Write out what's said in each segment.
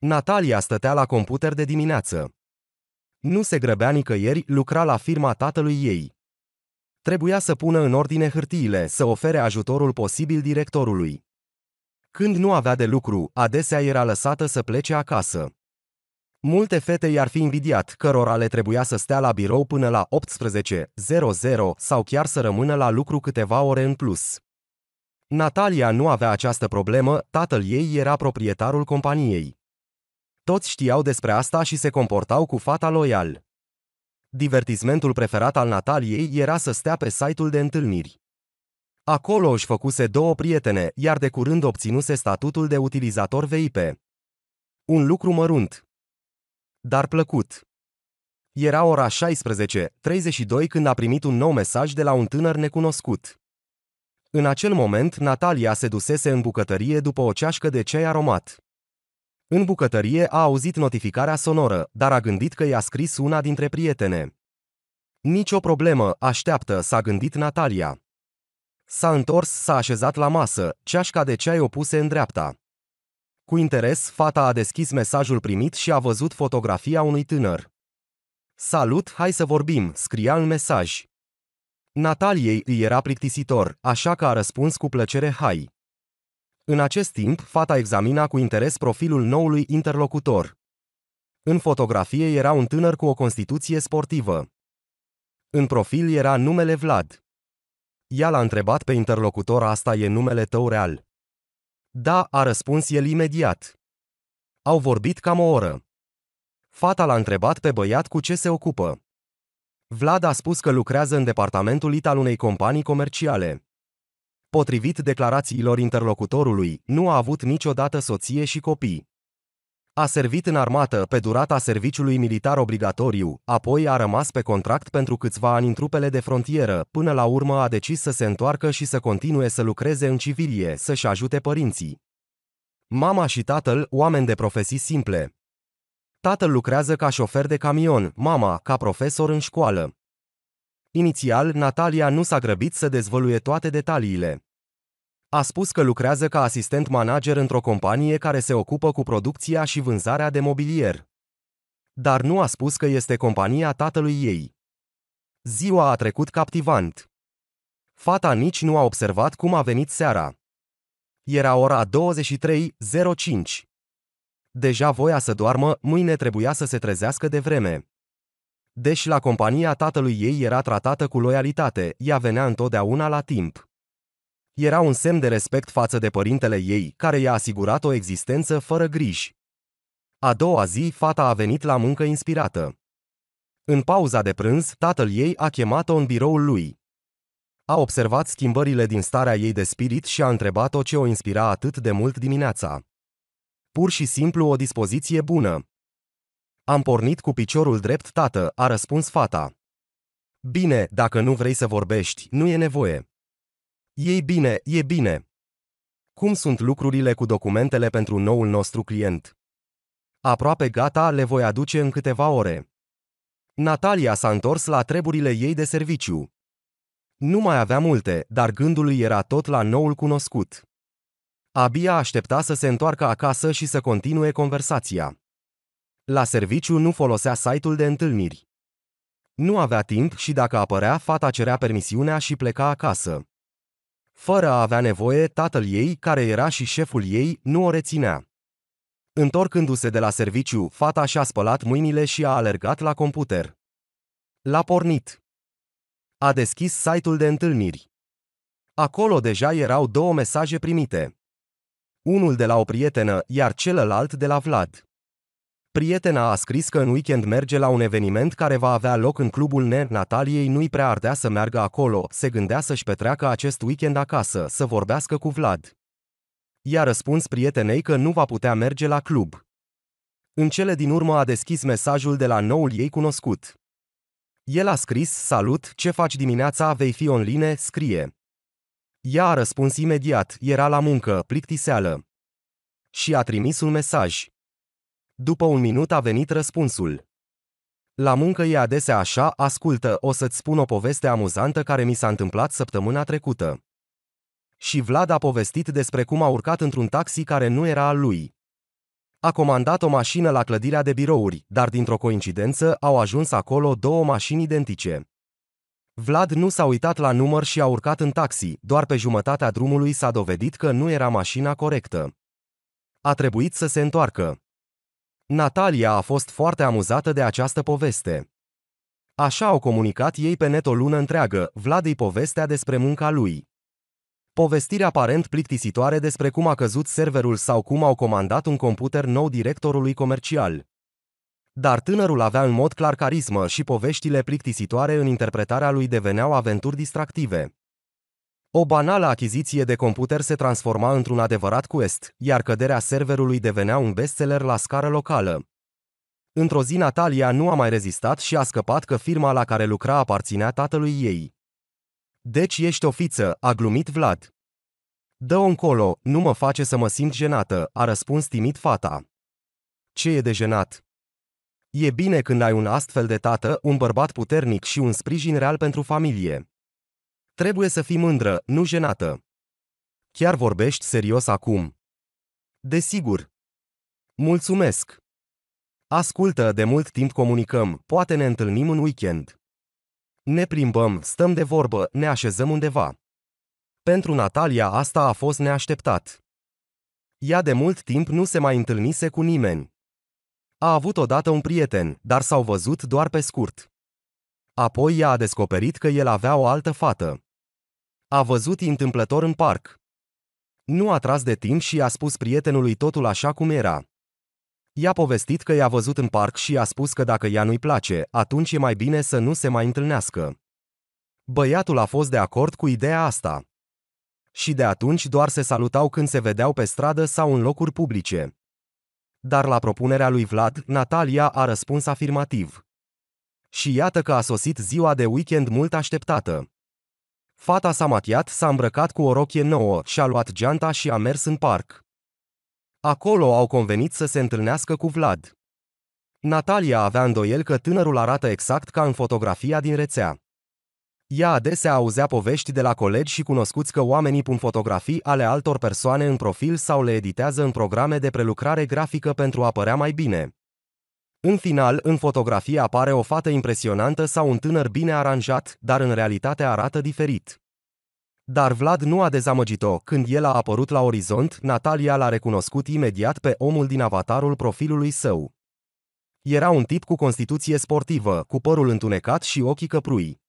Natalia stătea la computer de dimineață. Nu se grăbea nicăieri, lucra la firma tatălui ei. Trebuia să pună în ordine hârtiile, să ofere ajutorul posibil directorului. Când nu avea de lucru, adesea era lăsată să plece acasă. Multe fete i-ar fi invidiat, cărora le trebuia să stea la birou până la 18.00 sau chiar să rămână la lucru câteva ore în plus. Natalia nu avea această problemă, tatăl ei era proprietarul companiei. Toți știau despre asta și se comportau cu fata loial. Divertismentul preferat al Nataliei era să stea pe site-ul de întâlniri. Acolo își făcuse două prietene, iar de curând obținuse statutul de utilizator VIP. Un lucru mărunt, dar plăcut. Era ora 16.32 când a primit un nou mesaj de la un tânăr necunoscut. În acel moment, Natalia se dusese în bucătărie după o ceașcă de ceai aromat. În bucătărie a auzit notificarea sonoră, dar a gândit că i-a scris una dintre prietene. Nici o problemă, așteaptă, s-a gândit Natalia. S-a întors, s-a așezat la masă, ceașca de ceai opuse în dreapta. Cu interes, fata a deschis mesajul primit și a văzut fotografia unui tânăr. Salut, hai să vorbim, scria în mesaj. Nataliei îi era plictisitor, așa că a răspuns cu plăcere hai. În acest timp, fata examina cu interes profilul noului interlocutor. În fotografie era un tânăr cu o constituție sportivă. În profil era numele Vlad. Ea l-a întrebat pe interlocutor asta e numele tău real. Da, a răspuns el imediat. Au vorbit cam o oră. Fata l-a întrebat pe băiat cu ce se ocupă. Vlad a spus că lucrează în departamentul ital unei companii comerciale. Potrivit declarațiilor interlocutorului, nu a avut niciodată soție și copii. A servit în armată pe durata serviciului militar obligatoriu, apoi a rămas pe contract pentru câțiva ani în trupele de frontieră, până la urmă a decis să se întoarcă și să continue să lucreze în civilie, să-și ajute părinții. Mama și tatăl, oameni de profesii simple. Tatăl lucrează ca șofer de camion, mama ca profesor în școală. Inițial, Natalia nu s-a grăbit să dezvăluie toate detaliile. A spus că lucrează ca asistent manager într-o companie care se ocupă cu producția și vânzarea de mobilier. Dar nu a spus că este compania tatălui ei. Ziua a trecut captivant. Fata nici nu a observat cum a venit seara. Era ora 23.05. Deja voia să doarmă, mâine trebuia să se trezească de vreme. Deși la compania tatălui ei era tratată cu loialitate, ea venea întotdeauna la timp. Era un semn de respect față de părintele ei, care i-a asigurat o existență fără griji. A doua zi, fata a venit la muncă inspirată. În pauza de prânz, tatăl ei a chemat-o în biroul lui. A observat schimbările din starea ei de spirit și a întrebat-o ce o inspira atât de mult dimineața. Pur și simplu o dispoziție bună. Am pornit cu piciorul drept, tată, a răspuns fata. Bine, dacă nu vrei să vorbești, nu e nevoie. Ei bine, e bine. Cum sunt lucrurile cu documentele pentru noul nostru client? Aproape gata, le voi aduce în câteva ore. Natalia s-a întors la treburile ei de serviciu. Nu mai avea multe, dar gândul lui era tot la noul cunoscut. Abia aștepta să se întoarcă acasă și să continue conversația. La serviciu nu folosea site-ul de întâlniri. Nu avea timp și dacă apărea, fata cerea permisiunea și pleca acasă. Fără a avea nevoie, tatăl ei, care era și șeful ei, nu o reținea. Întorcându-se de la serviciu, fata și-a spălat mâinile și a alergat la computer. L-a pornit. A deschis site-ul de întâlniri. Acolo deja erau două mesaje primite. Unul de la o prietenă, iar celălalt de la Vlad. Prietena a scris că în weekend merge la un eveniment care va avea loc în clubul Ne. Nataliei nu-i prea ardea să meargă acolo, se gândea să-și petreacă acest weekend acasă, să vorbească cu Vlad. I-a răspuns prietenei că nu va putea merge la club. În cele din urmă a deschis mesajul de la noul ei cunoscut. El a scris, salut, ce faci dimineața, vei fi online, scrie. Ea a răspuns imediat, era la muncă, plictiseală. Și a trimis un mesaj. După un minut a venit răspunsul. La muncă e adesea așa, ascultă, o să-ți spun o poveste amuzantă care mi s-a întâmplat săptămâna trecută. Și Vlad a povestit despre cum a urcat într-un taxi care nu era al lui. A comandat o mașină la clădirea de birouri, dar dintr-o coincidență au ajuns acolo două mașini identice. Vlad nu s-a uitat la număr și a urcat în taxi, doar pe jumătatea drumului s-a dovedit că nu era mașina corectă. A trebuit să se întoarcă. Natalia a fost foarte amuzată de această poveste. Așa au comunicat ei pe net o lună întreagă, Vlad îi povestea despre munca lui. Povestiri aparent plictisitoare despre cum a căzut serverul sau cum au comandat un computer nou directorului comercial. Dar tânărul avea în mod clar carismă și poveștile plictisitoare în interpretarea lui deveneau aventuri distractive. O banală achiziție de computer se transforma într-un adevărat quest, iar căderea serverului devenea un bestseller la scară locală. Într-o zi Natalia nu a mai rezistat și a scăpat că firma la care lucra aparținea tatălui ei. Deci ești o fiță, a glumit Vlad. Dă-o încolo, nu mă face să mă simt jenată, a răspuns timid fata. Ce e de jenat? E bine când ai un astfel de tată, un bărbat puternic și un sprijin real pentru familie. Trebuie să fii mândră, nu jenată. Chiar vorbești serios acum. Desigur. Mulțumesc. Ascultă, de mult timp comunicăm, poate ne întâlnim în weekend. Ne plimbăm, stăm de vorbă, ne așezăm undeva. Pentru Natalia asta a fost neașteptat. Ea de mult timp nu se mai întâlnise cu nimeni. A avut odată un prieten, dar s-au văzut doar pe scurt. Apoi ea a descoperit că el avea o altă fată. A văzut întâmplător în parc. Nu a tras de timp și a spus prietenului totul așa cum era. I-a povestit că i-a văzut în parc și a spus că dacă ea nu-i place, atunci e mai bine să nu se mai întâlnească. Băiatul a fost de acord cu ideea asta. Și de atunci doar se salutau când se vedeau pe stradă sau în locuri publice. Dar la propunerea lui Vlad, Natalia a răspuns afirmativ. Și iată că a sosit ziua de weekend mult așteptată. Fata s-a matiat, s-a îmbrăcat cu o rochie nouă și-a luat geanta și a mers în parc. Acolo au convenit să se întâlnească cu Vlad. Natalia avea îndoiel că tânărul arată exact ca în fotografia din rețea. Ea adesea auzea povești de la colegi și cunoscuți că oamenii pun fotografii ale altor persoane în profil sau le editează în programe de prelucrare grafică pentru a părea mai bine. În final, în fotografie apare o fată impresionantă sau un tânăr bine aranjat, dar în realitate arată diferit. Dar Vlad nu a dezamăgit-o. Când el a apărut la orizont, Natalia l-a recunoscut imediat pe omul din avatarul profilului său. Era un tip cu constituție sportivă, cu părul întunecat și ochii căprui.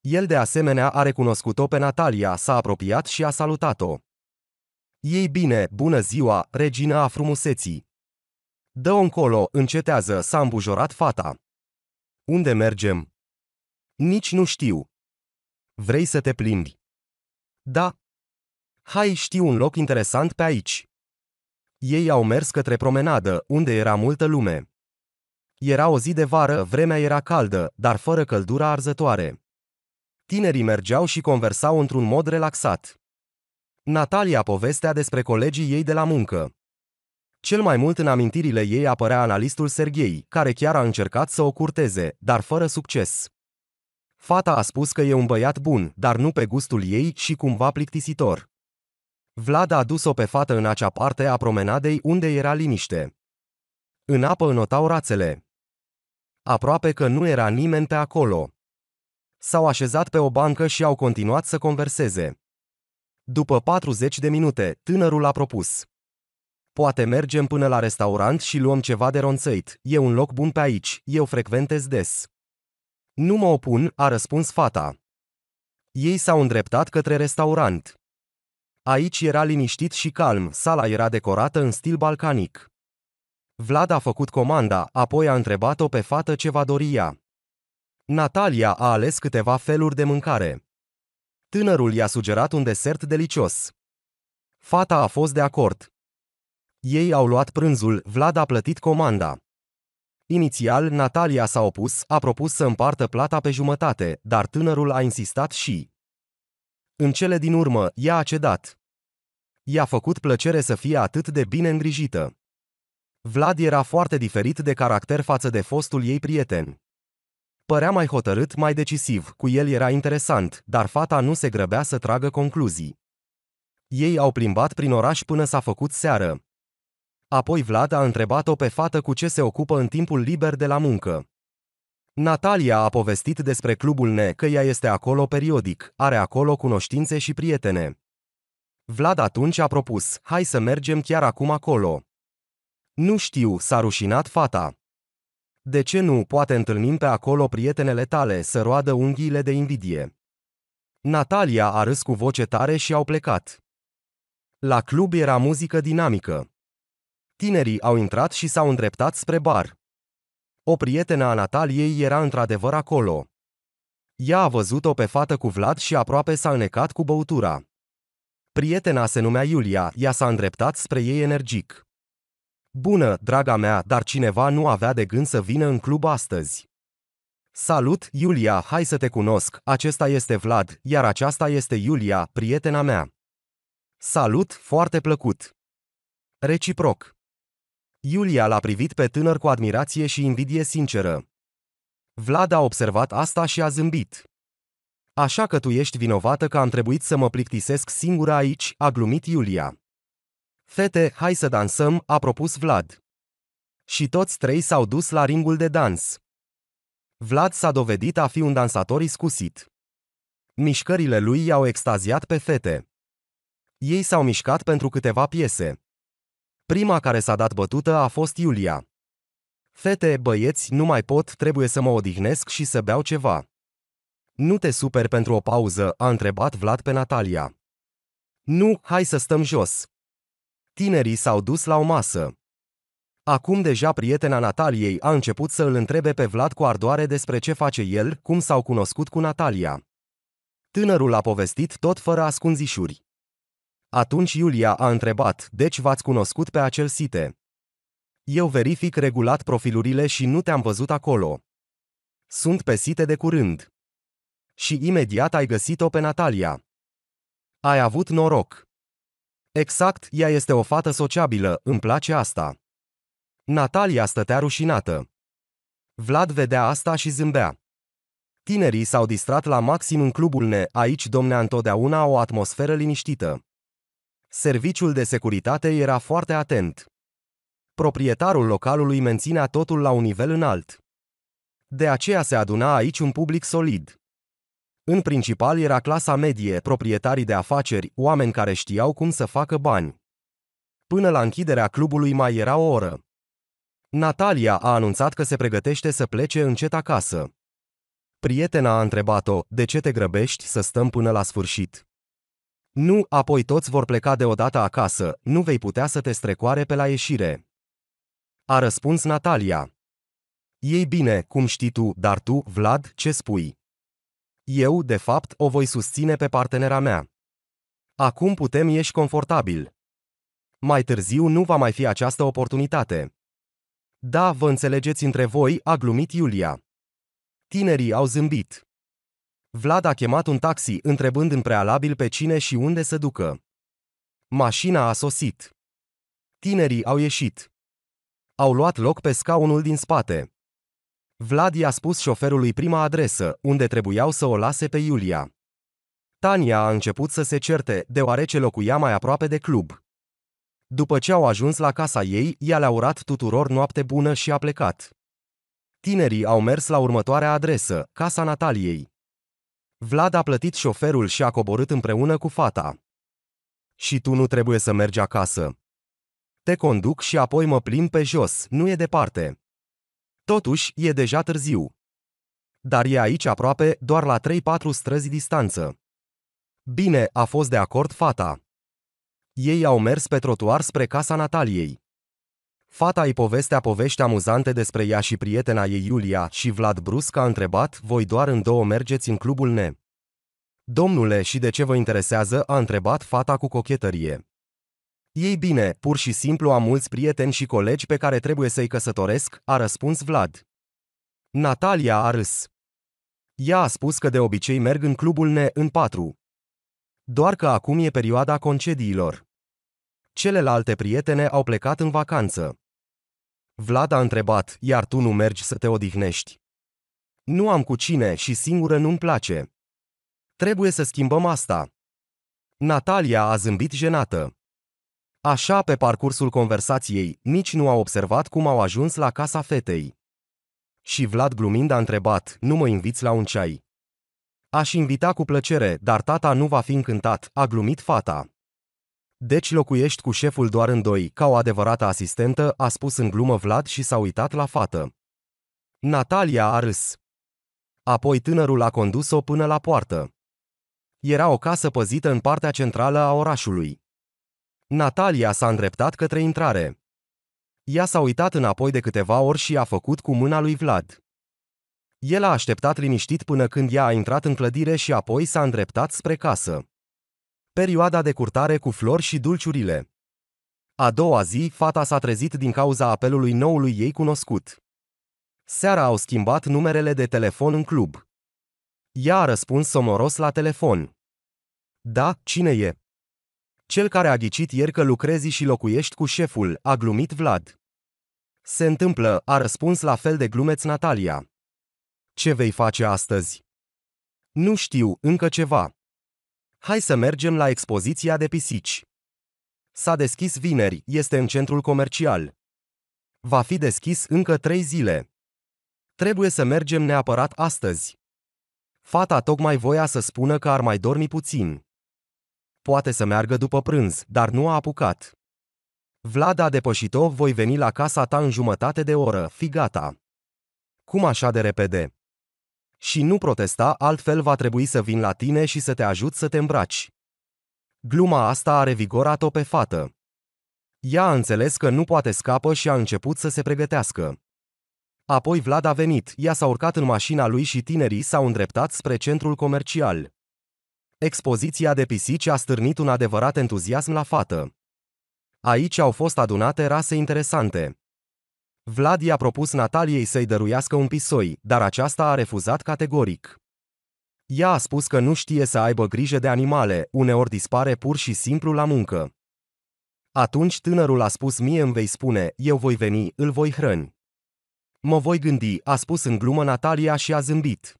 El de asemenea a recunoscut-o pe Natalia, s-a apropiat și a salutat-o. Ei bine, bună ziua, regina a frumuseții dă un încolo, încetează, s-a îmbujorat fata. Unde mergem? Nici nu știu. Vrei să te plimbi? Da. Hai, știu un loc interesant pe aici. Ei au mers către promenadă, unde era multă lume. Era o zi de vară, vremea era caldă, dar fără căldura arzătoare. Tinerii mergeau și conversau într-un mod relaxat. Natalia povestea despre colegii ei de la muncă. Cel mai mult în amintirile ei apărea analistul Serghei, care chiar a încercat să o curteze, dar fără succes. Fata a spus că e un băiat bun, dar nu pe gustul ei și cumva plictisitor. Vlad a dus-o pe fată în acea parte a promenadei unde era liniște. În apă înotau rațele. Aproape că nu era nimeni pe acolo. S-au așezat pe o bancă și au continuat să converseze. După 40 de minute, tânărul a propus. Poate mergem până la restaurant și luăm ceva de ronțăit, e un loc bun pe aici, eu frecventez des. Nu mă opun, a răspuns fata. Ei s-au îndreptat către restaurant. Aici era liniștit și calm, sala era decorată în stil balcanic. Vlad a făcut comanda, apoi a întrebat-o pe fată ce va dori ea. Natalia a ales câteva feluri de mâncare. Tânărul i-a sugerat un desert delicios. Fata a fost de acord. Ei au luat prânzul, Vlad a plătit comanda. Inițial, Natalia s-a opus, a propus să împartă plata pe jumătate, dar tânărul a insistat și... În cele din urmă, ea a cedat. I-a făcut plăcere să fie atât de bine îngrijită. Vlad era foarte diferit de caracter față de fostul ei prieten. Părea mai hotărât, mai decisiv, cu el era interesant, dar fata nu se grăbea să tragă concluzii. Ei au plimbat prin oraș până s-a făcut seară. Apoi Vlad a întrebat-o pe fată cu ce se ocupă în timpul liber de la muncă. Natalia a povestit despre clubul Ne că ea este acolo periodic, are acolo cunoștințe și prietene. Vlad atunci a propus, hai să mergem chiar acum acolo. Nu știu, s-a rușinat fata. De ce nu, poate întâlnim pe acolo prietenele tale să roadă unghiile de invidie. Natalia a râs cu voce tare și au plecat. La club era muzică dinamică. Tinerii au intrat și s-au îndreptat spre bar. O prietenă a Nataliei era într-adevăr acolo. Ea a văzut-o pe fată cu Vlad și aproape s-a înecat cu băutura. Prietena se numea Iulia, ea s-a îndreptat spre ei energic. Bună, draga mea, dar cineva nu avea de gând să vină în club astăzi. Salut, Iulia, hai să te cunosc, acesta este Vlad, iar aceasta este Iulia, prietena mea. Salut, foarte plăcut. Reciproc. Iulia l-a privit pe tânăr cu admirație și invidie sinceră. Vlad a observat asta și a zâmbit. Așa că tu ești vinovată că am trebuit să mă plictisesc singură aici, a glumit Iulia. Fete, hai să dansăm, a propus Vlad. Și toți trei s-au dus la ringul de dans. Vlad s-a dovedit a fi un dansator iscusit. Mișcările lui i-au extaziat pe fete. Ei s-au mișcat pentru câteva piese. Prima care s-a dat bătută a fost Iulia. Fete, băieți, nu mai pot, trebuie să mă odihnesc și să beau ceva. Nu te super pentru o pauză, a întrebat Vlad pe Natalia. Nu, hai să stăm jos. Tinerii s-au dus la o masă. Acum deja prietena Nataliei a început să îl întrebe pe Vlad cu ardoare despre ce face el, cum s-au cunoscut cu Natalia. Tânărul a povestit tot fără ascunzișuri. Atunci Iulia a întrebat, deci v-ați cunoscut pe acel site? Eu verific regulat profilurile și nu te-am văzut acolo. Sunt pe site de curând. Și imediat ai găsit-o pe Natalia. Ai avut noroc. Exact, ea este o fată sociabilă, îmi place asta. Natalia stătea rușinată. Vlad vedea asta și zâmbea. Tinerii s-au distrat la maxim în clubul ne, aici domnea întotdeauna o atmosferă liniștită. Serviciul de securitate era foarte atent. Proprietarul localului menținea totul la un nivel înalt. De aceea se aduna aici un public solid. În principal era clasa medie, proprietarii de afaceri, oameni care știau cum să facă bani. Până la închiderea clubului mai era o oră. Natalia a anunțat că se pregătește să plece încet acasă. Prietena a întrebat-o, de ce te grăbești să stăm până la sfârșit? Nu, apoi toți vor pleca deodată acasă, nu vei putea să te strecoare pe la ieșire. A răspuns Natalia. Ei bine, cum știi tu, dar tu, Vlad, ce spui? Eu, de fapt, o voi susține pe partenera mea. Acum putem ieși confortabil. Mai târziu nu va mai fi această oportunitate. Da, vă înțelegeți între voi, a glumit Iulia. Tinerii au zâmbit. Vlad a chemat un taxi, întrebând în prealabil pe cine și unde se ducă. Mașina a sosit. Tinerii au ieșit. Au luat loc pe scaunul din spate. Vlad i-a spus șoferului prima adresă, unde trebuiau să o lase pe Iulia. Tania a început să se certe, deoarece locuia mai aproape de club. După ce au ajuns la casa ei, ea le-a urat tuturor noapte bună și a plecat. Tinerii au mers la următoarea adresă, casa Nataliei. Vlad a plătit șoferul și a coborât împreună cu fata. Și tu nu trebuie să mergi acasă. Te conduc și apoi mă plim pe jos, nu e departe. Totuși, e deja târziu. Dar e aici aproape, doar la 3-4 străzi distanță. Bine, a fost de acord fata. Ei au mers pe trotuar spre casa Nataliei. Fata îi povestea povești amuzante despre ea și prietena ei Iulia și Vlad brusc a întrebat, voi doar în două mergeți în clubul ne. Domnule, și de ce vă interesează? a întrebat fata cu cochetărie. Ei bine, pur și simplu am mulți prieteni și colegi pe care trebuie să-i căsătoresc, a răspuns Vlad. Natalia a râs. Ea a spus că de obicei merg în clubul ne în patru. Doar că acum e perioada concediilor. Celelalte prietene au plecat în vacanță. Vlad a întrebat, iar tu nu mergi să te odihnești. Nu am cu cine și singură nu-mi place. Trebuie să schimbăm asta. Natalia a zâmbit jenată. Așa, pe parcursul conversației, nici nu a observat cum au ajuns la casa fetei. Și Vlad glumind a întrebat, nu mă inviți la un ceai. Aș invita cu plăcere, dar tata nu va fi încântat, a glumit fata. Deci locuiești cu șeful doar în doi, ca o adevărată asistentă, a spus în glumă Vlad și s-a uitat la fată. Natalia a râs. Apoi tânărul a condus-o până la poartă. Era o casă păzită în partea centrală a orașului. Natalia s-a îndreptat către intrare. Ea s-a uitat înapoi de câteva ori și a făcut cu mâna lui Vlad. El a așteptat liniștit până când ea a intrat în clădire și apoi s-a îndreptat spre casă perioada de curtare cu flori și dulciurile. A doua zi, fata s-a trezit din cauza apelului noului ei cunoscut. Seara au schimbat numerele de telefon în club. Ea a răspuns somoros la telefon. Da, cine e? Cel care a ghicit ieri că lucrezi și locuiești cu șeful, a glumit Vlad. Se întâmplă, a răspuns la fel de glumeț Natalia. Ce vei face astăzi? Nu știu, încă ceva. Hai să mergem la expoziția de pisici. S-a deschis vineri, este în centrul comercial. Va fi deschis încă trei zile. Trebuie să mergem neapărat astăzi. Fata tocmai voia să spună că ar mai dormi puțin. Poate să meargă după prânz, dar nu a apucat. Vlad a depășit-o, voi veni la casa ta în jumătate de oră, fi gata. Cum așa de repede? Și nu protesta, altfel va trebui să vin la tine și să te ajut să te îmbraci. Gluma asta a revigorat-o pe fată. Ea a înțeles că nu poate scapă și a început să se pregătească. Apoi Vlad a venit, ea s-a urcat în mașina lui și tinerii s-au îndreptat spre centrul comercial. Expoziția de pisici a stârnit un adevărat entuziasm la fată. Aici au fost adunate rase interesante. Vlad i-a propus Nataliei să-i dăruiască un pisoi, dar aceasta a refuzat categoric. Ea a spus că nu știe să aibă grijă de animale, uneori dispare pur și simplu la muncă. Atunci tânărul a spus mie îmi vei spune, eu voi veni, îl voi hrăni. Mă voi gândi, a spus în glumă Natalia și a zâmbit.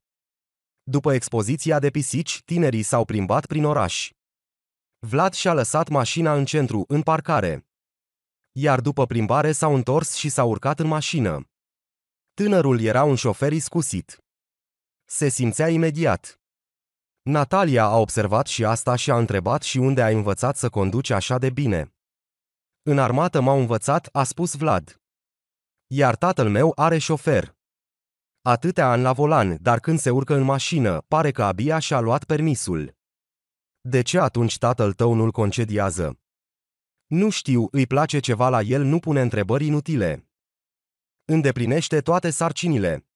După expoziția de pisici, tinerii s-au plimbat prin oraș. Vlad și-a lăsat mașina în centru, în parcare iar după plimbare s-au întors și s-au urcat în mașină. Tânărul era un șofer iscusit. Se simțea imediat. Natalia a observat și asta și a întrebat și unde a învățat să conduce așa de bine. În armată m-au învățat, a spus Vlad. Iar tatăl meu are șofer. Atâtea ani la volan, dar când se urcă în mașină, pare că abia și-a luat permisul. De ce atunci tatăl tău nu-l concediază? Nu știu, îi place ceva la el, nu pune întrebări inutile. Îndeplinește toate sarcinile.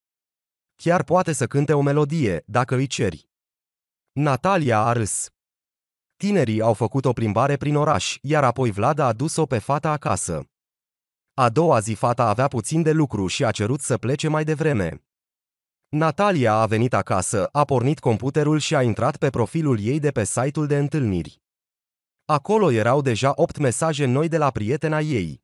Chiar poate să cânte o melodie, dacă îi ceri. Natalia a râs. Tinerii au făcut o plimbare prin oraș, iar apoi Vlad a adus-o pe fata acasă. A doua zi fata avea puțin de lucru și a cerut să plece mai devreme. Natalia a venit acasă, a pornit computerul și a intrat pe profilul ei de pe site-ul de întâlniri. Acolo erau deja opt mesaje noi de la prietena ei.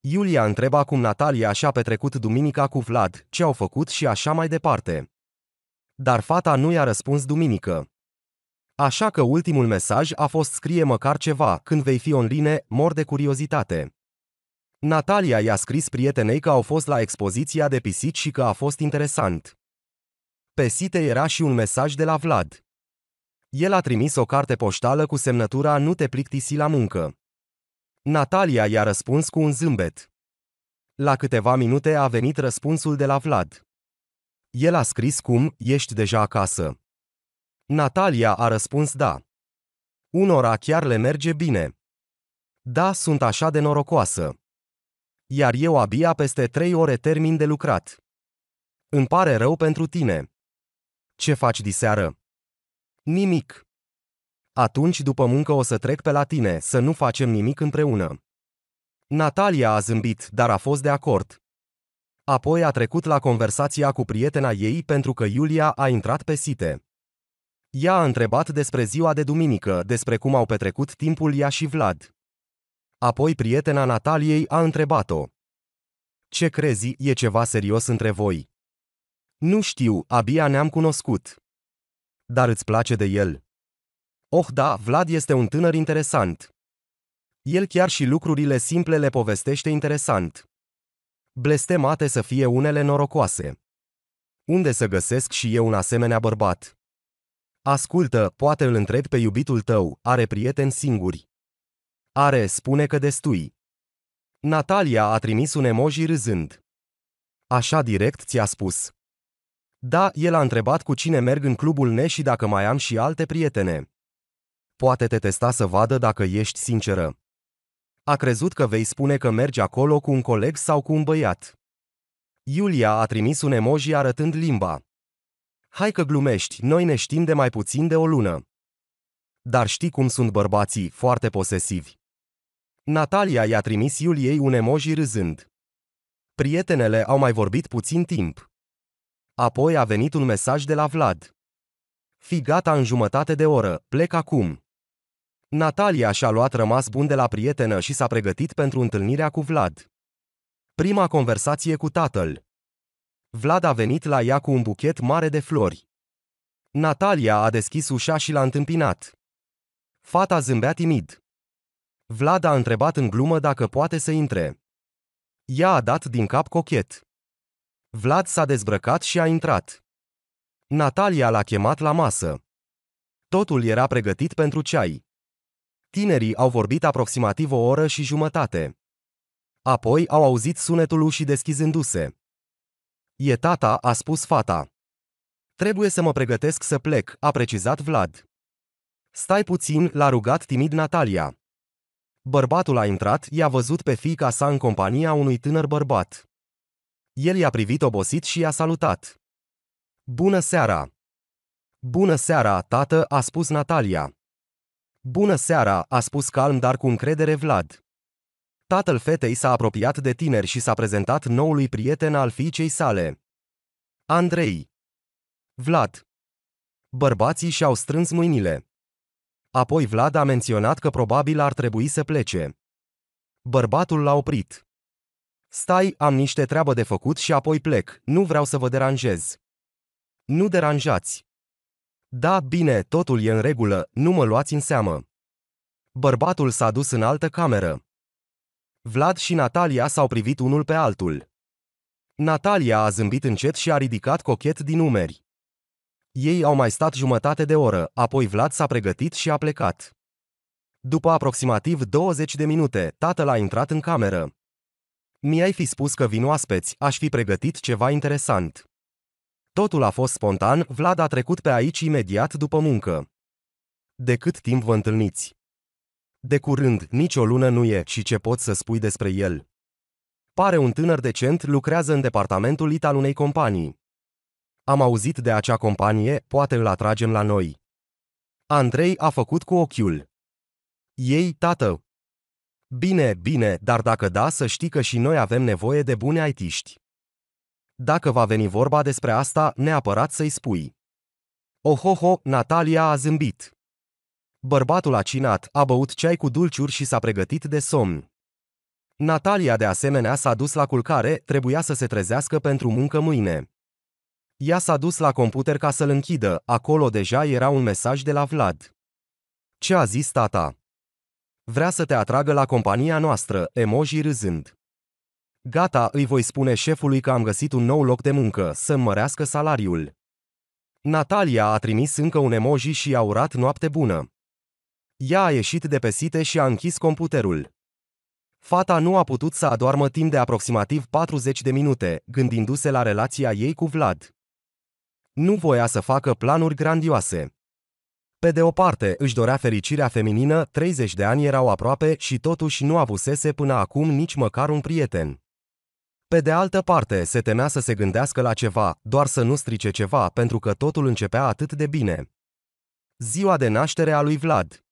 Iulia întreba cum Natalia și-a petrecut duminica cu Vlad, ce au făcut și așa mai departe. Dar fata nu i-a răspuns duminică. Așa că ultimul mesaj a fost scrie măcar ceva, când vei fi online, mor de curiozitate. Natalia i-a scris prietenei că au fost la expoziția de pisici și că a fost interesant. Pe site era și un mesaj de la Vlad. El a trimis o carte poștală cu semnătura Nu te plictisi la muncă. Natalia i-a răspuns cu un zâmbet. La câteva minute a venit răspunsul de la Vlad. El a scris cum, ești deja acasă. Natalia a răspuns da. Unora chiar le merge bine. Da, sunt așa de norocoasă. Iar eu abia peste trei ore termin de lucrat. Îmi pare rău pentru tine. Ce faci diseară? Nimic. Atunci după muncă o să trec pe la tine, să nu facem nimic împreună. Natalia a zâmbit, dar a fost de acord. Apoi a trecut la conversația cu prietena ei pentru că Iulia a intrat pe site. Ea a întrebat despre ziua de duminică, despre cum au petrecut timpul ea și Vlad. Apoi prietena Nataliei a întrebat-o. Ce crezi, e ceva serios între voi? Nu știu, abia ne-am cunoscut dar îți place de el. Oh da, Vlad este un tânăr interesant. El chiar și lucrurile simple le povestește interesant. Blestemate să fie unele norocoase. Unde să găsesc și eu un asemenea bărbat? Ascultă, poate îl întreb pe iubitul tău, are prieteni singuri. Are, spune că destui. Natalia a trimis un emoji râzând. Așa direct ți-a spus. Da, el a întrebat cu cine merg în clubul ne și dacă mai am și alte prietene. Poate te testa să vadă dacă ești sinceră. A crezut că vei spune că mergi acolo cu un coleg sau cu un băiat. Iulia a trimis un emoji arătând limba. Hai că glumești, noi ne știm de mai puțin de o lună. Dar știi cum sunt bărbații, foarte posesivi. Natalia i-a trimis Iuliei un emoji râzând. Prietenele au mai vorbit puțin timp. Apoi a venit un mesaj de la Vlad. Fi gata în jumătate de oră, plec acum. Natalia și-a luat rămas bun de la prietenă și s-a pregătit pentru întâlnirea cu Vlad. Prima conversație cu tatăl. Vlad a venit la ea cu un buchet mare de flori. Natalia a deschis ușa și l-a întâmpinat. Fata zâmbea timid. Vlad a întrebat în glumă dacă poate să intre. Ea a dat din cap cochet. Vlad s-a dezbrăcat și a intrat. Natalia l-a chemat la masă. Totul era pregătit pentru ceai. Tinerii au vorbit aproximativ o oră și jumătate. Apoi au auzit sunetul ușii deschizându-se. E tata, a spus fata. Trebuie să mă pregătesc să plec, a precizat Vlad. Stai puțin, l-a rugat timid Natalia. Bărbatul a intrat, i-a văzut pe fiica sa în compania unui tânăr bărbat. El i-a privit obosit și i-a salutat. Bună seara! Bună seara, tată, a spus Natalia. Bună seara, a spus calm, dar cu încredere Vlad. Tatăl fetei s-a apropiat de tineri și s-a prezentat noului prieten al fiicei sale. Andrei. Vlad. Bărbații și-au strâns mâinile. Apoi Vlad a menționat că probabil ar trebui să plece. Bărbatul l-a oprit. Stai, am niște treabă de făcut și apoi plec, nu vreau să vă deranjez. Nu deranjați. Da, bine, totul e în regulă, nu mă luați în seamă. Bărbatul s-a dus în altă cameră. Vlad și Natalia s-au privit unul pe altul. Natalia a zâmbit încet și a ridicat cochet din umeri. Ei au mai stat jumătate de oră, apoi Vlad s-a pregătit și a plecat. După aproximativ 20 de minute, tatăl a intrat în cameră. Mi-ai fi spus că vin oaspeți, aș fi pregătit ceva interesant. Totul a fost spontan, Vlad a trecut pe aici imediat după muncă. De cât timp vă întâlniți? De curând, nici o lună nu e și ce pot să spui despre el. Pare un tânăr decent, lucrează în departamentul IT al unei companii. Am auzit de acea companie, poate îl atragem la noi. Andrei a făcut cu ochiul. Ei, tată, Bine, bine, dar dacă da, să știi că și noi avem nevoie de bune aitiști. Dacă va veni vorba despre asta, neapărat să-i spui. Ohoho, Natalia a zâmbit. Bărbatul a cinat, a băut ceai cu dulciuri și s-a pregătit de somn. Natalia de asemenea s-a dus la culcare, trebuia să se trezească pentru muncă mâine. Ea s-a dus la computer ca să-l închidă, acolo deja era un mesaj de la Vlad. Ce a zis tata? Vrea să te atragă la compania noastră, emoji râzând. Gata, îi voi spune șefului că am găsit un nou loc de muncă, să mărească salariul. Natalia a trimis încă un emoji și a urat noapte bună. Ea a ieșit de pe site și a închis computerul. Fata nu a putut să adoarmă timp de aproximativ 40 de minute, gândindu-se la relația ei cu Vlad. Nu voia să facă planuri grandioase. Pe de o parte, își dorea fericirea feminină, 30 de ani erau aproape și totuși nu avusese până acum nici măcar un prieten. Pe de altă parte, se temea să se gândească la ceva, doar să nu strice ceva, pentru că totul începea atât de bine. Ziua de naștere a lui Vlad.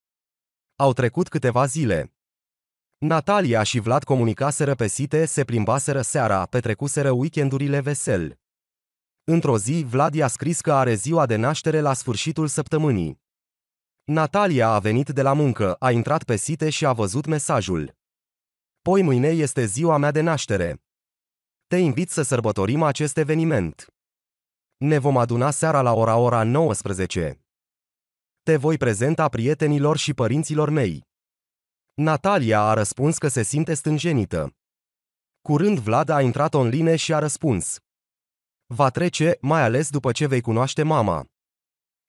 Au trecut câteva zile. Natalia și Vlad comunicaseră pe site, se plimbaseră seara, petrecuseră weekendurile vesel. Într-o zi, Vlad i-a scris că are ziua de naștere la sfârșitul săptămânii. Natalia a venit de la muncă, a intrat pe site și a văzut mesajul. Poi mâine este ziua mea de naștere. Te invit să sărbătorim acest eveniment. Ne vom aduna seara la ora ora 19. Te voi prezenta prietenilor și părinților mei. Natalia a răspuns că se simte stânjenită. Curând Vlad a intrat online și a răspuns. Va trece, mai ales după ce vei cunoaște mama.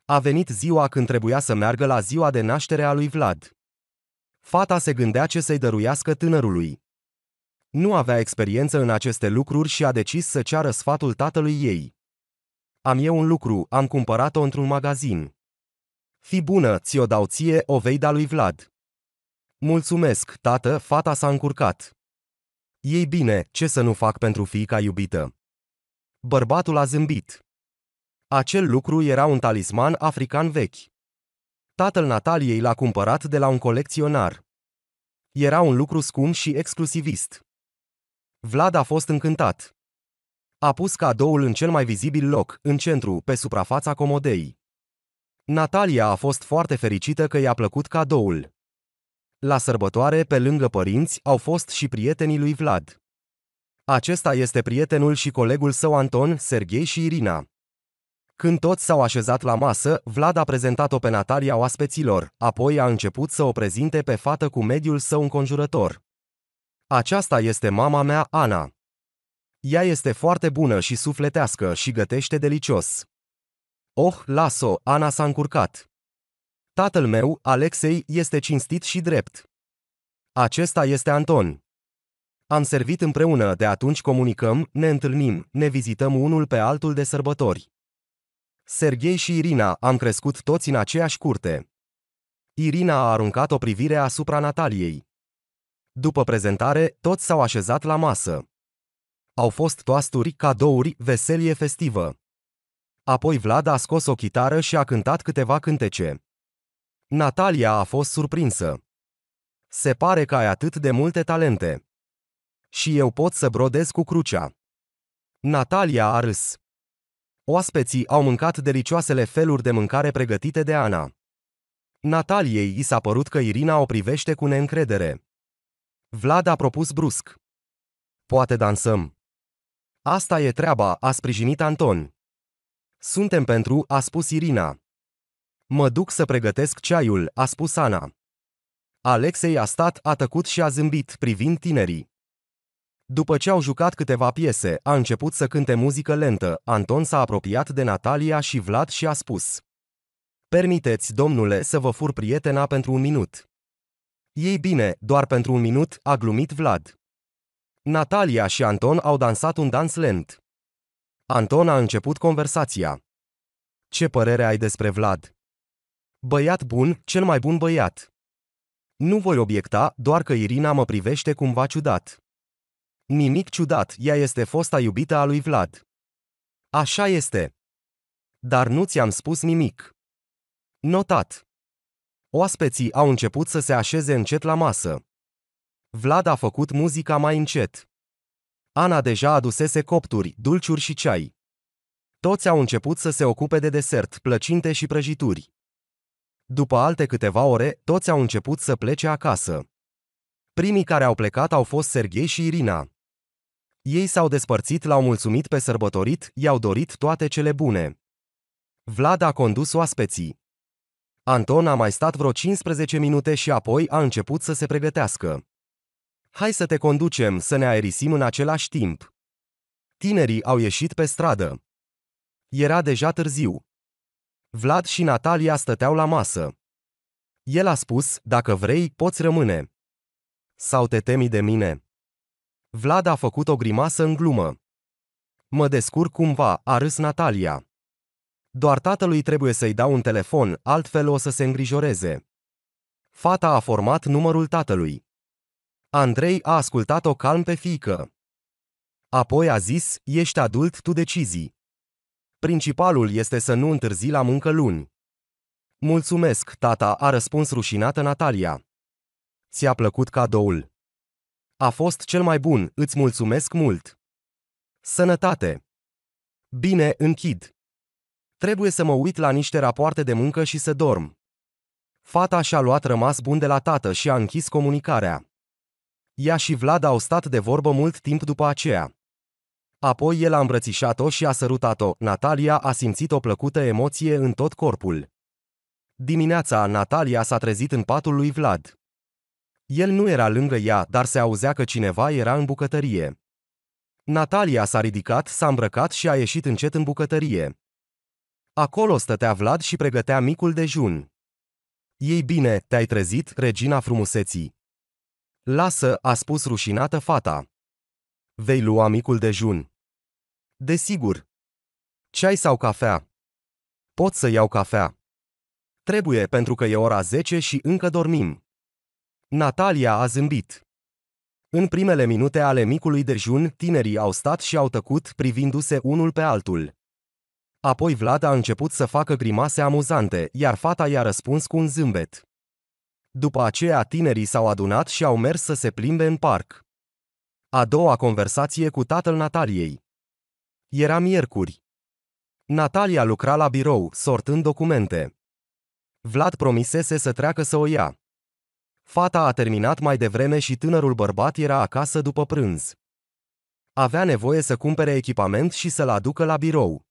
A venit ziua când trebuia să meargă la ziua de naștere a lui Vlad. Fata se gândea ce să-i dăruiască tânărului. Nu avea experiență în aceste lucruri și a decis să ceară sfatul tatălui ei. Am eu un lucru, am cumpărat-o într-un magazin. Fi bună, ți-o dau ție, o vei da lui Vlad. Mulțumesc, tată, fata s-a încurcat. Ei bine, ce să nu fac pentru fiica iubită? Bărbatul a zâmbit. Acel lucru era un talisman african vechi. Tatăl Nataliei l-a cumpărat de la un colecționar. Era un lucru scump și exclusivist. Vlad a fost încântat. A pus cadoul în cel mai vizibil loc, în centru, pe suprafața comodei. Natalia a fost foarte fericită că i-a plăcut cadoul. La sărbătoare, pe lângă părinți, au fost și prietenii lui Vlad. Acesta este prietenul și colegul său Anton, Serghei și Irina. Când toți s-au așezat la masă, Vlad a prezentat-o pe Natalia oaspeților, apoi a început să o prezinte pe fată cu mediul său înconjurător. Aceasta este mama mea, Ana. Ea este foarte bună și sufletească și gătește delicios. Oh, las-o, Ana s-a încurcat. Tatăl meu, Alexei, este cinstit și drept. Acesta este Anton. Am servit împreună, de atunci comunicăm, ne întâlnim, ne vizităm unul pe altul de sărbători. Serghei și Irina, am crescut toți în aceeași curte. Irina a aruncat o privire asupra Nataliei. După prezentare, toți s-au așezat la masă. Au fost toasturi, cadouri, veselie festivă. Apoi Vlad a scos o chitară și a cântat câteva cântece. Natalia a fost surprinsă. Se pare că ai atât de multe talente. Și eu pot să brodez cu crucea. Natalia a râs. Oaspeții au mâncat delicioasele feluri de mâncare pregătite de Ana. Nataliei i s-a părut că Irina o privește cu neîncredere. Vlad a propus brusc. Poate dansăm. Asta e treaba, a sprijinit Anton. Suntem pentru, a spus Irina. Mă duc să pregătesc ceaiul, a spus Ana. Alexei a stat, a tăcut și a zâmbit, privind tinerii. După ce au jucat câteva piese, a început să cânte muzică lentă, Anton s-a apropiat de Natalia și Vlad și a spus Permiteți, domnule, să vă fur prietena pentru un minut. Ei bine, doar pentru un minut, a glumit Vlad. Natalia și Anton au dansat un dans lent. Anton a început conversația. Ce părere ai despre Vlad? Băiat bun, cel mai bun băiat. Nu voi obiecta, doar că Irina mă privește cumva ciudat. Nimic ciudat, ea este fosta iubită a lui Vlad. Așa este. Dar nu ți-am spus nimic. Notat. Oaspeții au început să se așeze încet la masă. Vlad a făcut muzica mai încet. Ana deja adusese copturi, dulciuri și ceai. Toți au început să se ocupe de desert, plăcinte și prăjituri. După alte câteva ore, toți au început să plece acasă. Primii care au plecat au fost Serghei și Irina. Ei s-au despărțit, l-au mulțumit pe sărbătorit, i-au dorit toate cele bune. Vlad a condus oaspeții. Anton a mai stat vreo 15 minute și apoi a început să se pregătească. Hai să te conducem, să ne aerisim în același timp. Tinerii au ieșit pe stradă. Era deja târziu. Vlad și Natalia stăteau la masă. El a spus, dacă vrei, poți rămâne. Sau te temi de mine? Vlad a făcut o grimasă în glumă. Mă descurc cumva, a râs Natalia. Doar tatălui trebuie să-i dau un telefon, altfel o să se îngrijoreze. Fata a format numărul tatălui. Andrei a ascultat-o calm pe fiică. Apoi a zis, ești adult, tu decizii. Principalul este să nu întârzi la muncă luni. Mulțumesc, tata, a răspuns rușinată Natalia. Ți-a plăcut cadoul? A fost cel mai bun, îți mulțumesc mult. Sănătate. Bine, închid. Trebuie să mă uit la niște rapoarte de muncă și să dorm. Fata și-a luat rămas bun de la tată și a închis comunicarea. Ea și Vlad au stat de vorbă mult timp după aceea. Apoi el a îmbrățișat-o și a sărutat-o. Natalia a simțit o plăcută emoție în tot corpul. Dimineața, Natalia s-a trezit în patul lui Vlad. El nu era lângă ea, dar se auzea că cineva era în bucătărie. Natalia s-a ridicat, s-a îmbrăcat și a ieșit încet în bucătărie. Acolo stătea Vlad și pregătea micul dejun. Ei bine, te-ai trezit, regina frumuseții. Lasă, a spus rușinată fata. Vei lua micul dejun. Desigur. Ceai sau cafea? Pot să iau cafea. Trebuie pentru că e ora 10 și încă dormim. Natalia a zâmbit. În primele minute ale micului dejun, tinerii au stat și au tăcut, privindu-se unul pe altul. Apoi Vlad a început să facă grimase amuzante, iar fata i-a răspuns cu un zâmbet. După aceea, tinerii s-au adunat și au mers să se plimbe în parc. A doua conversație cu tatăl Nataliei. Era miercuri. Natalia lucra la birou, sortând documente. Vlad promisese să treacă să o ia. Fata a terminat mai devreme și tânărul bărbat era acasă după prânz. Avea nevoie să cumpere echipament și să-l aducă la birou.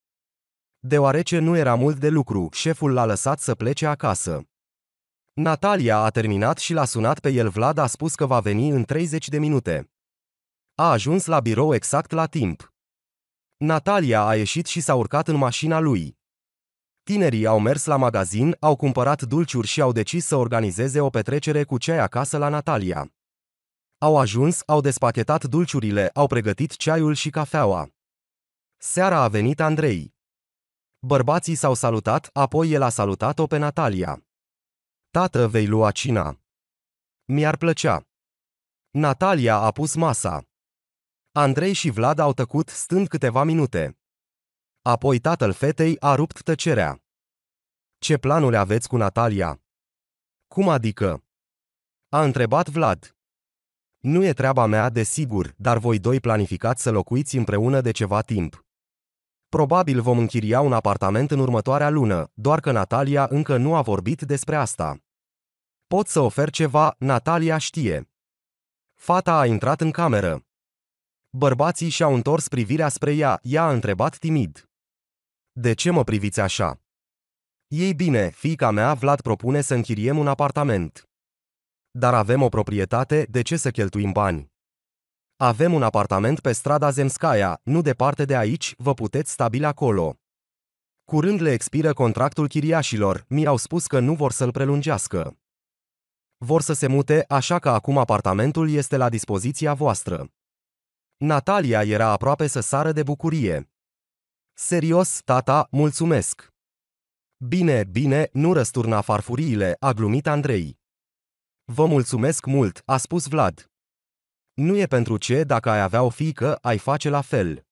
Deoarece nu era mult de lucru, șeful l-a lăsat să plece acasă. Natalia a terminat și l-a sunat pe el Vlad a spus că va veni în 30 de minute. A ajuns la birou exact la timp. Natalia a ieșit și s-a urcat în mașina lui. Tinerii au mers la magazin, au cumpărat dulciuri și au decis să organizeze o petrecere cu cei acasă la Natalia. Au ajuns, au despachetat dulciurile, au pregătit ceaiul și cafeaua. Seara a venit Andrei. Bărbații s-au salutat, apoi el a salutat-o pe Natalia. Tată, vei lua cina. Mi-ar plăcea. Natalia a pus masa. Andrei și Vlad au tăcut, stând câteva minute. Apoi tatăl fetei a rupt tăcerea. Ce planuri aveți cu Natalia? Cum adică? A întrebat Vlad. Nu e treaba mea, desigur, dar voi doi planificați să locuiți împreună de ceva timp. Probabil vom închiria un apartament în următoarea lună, doar că Natalia încă nu a vorbit despre asta. Pot să ofer ceva, Natalia știe. Fata a intrat în cameră. Bărbații și-au întors privirea spre ea, ea a întrebat timid. De ce mă priviți așa? Ei bine, fica mea, Vlad propune să închiriem un apartament. Dar avem o proprietate, de ce să cheltuim bani? Avem un apartament pe strada Zemskaya, nu departe de aici, vă puteți stabili acolo. Curând le expiră contractul chiriașilor, mi-au spus că nu vor să-l prelungească. Vor să se mute, așa că acum apartamentul este la dispoziția voastră. Natalia era aproape să sară de bucurie. Serios, tata, mulțumesc! Bine, bine, nu răsturna farfuriile, a glumit Andrei. Vă mulțumesc mult, a spus Vlad. Nu e pentru ce, dacă ai avea o fiică, ai face la fel.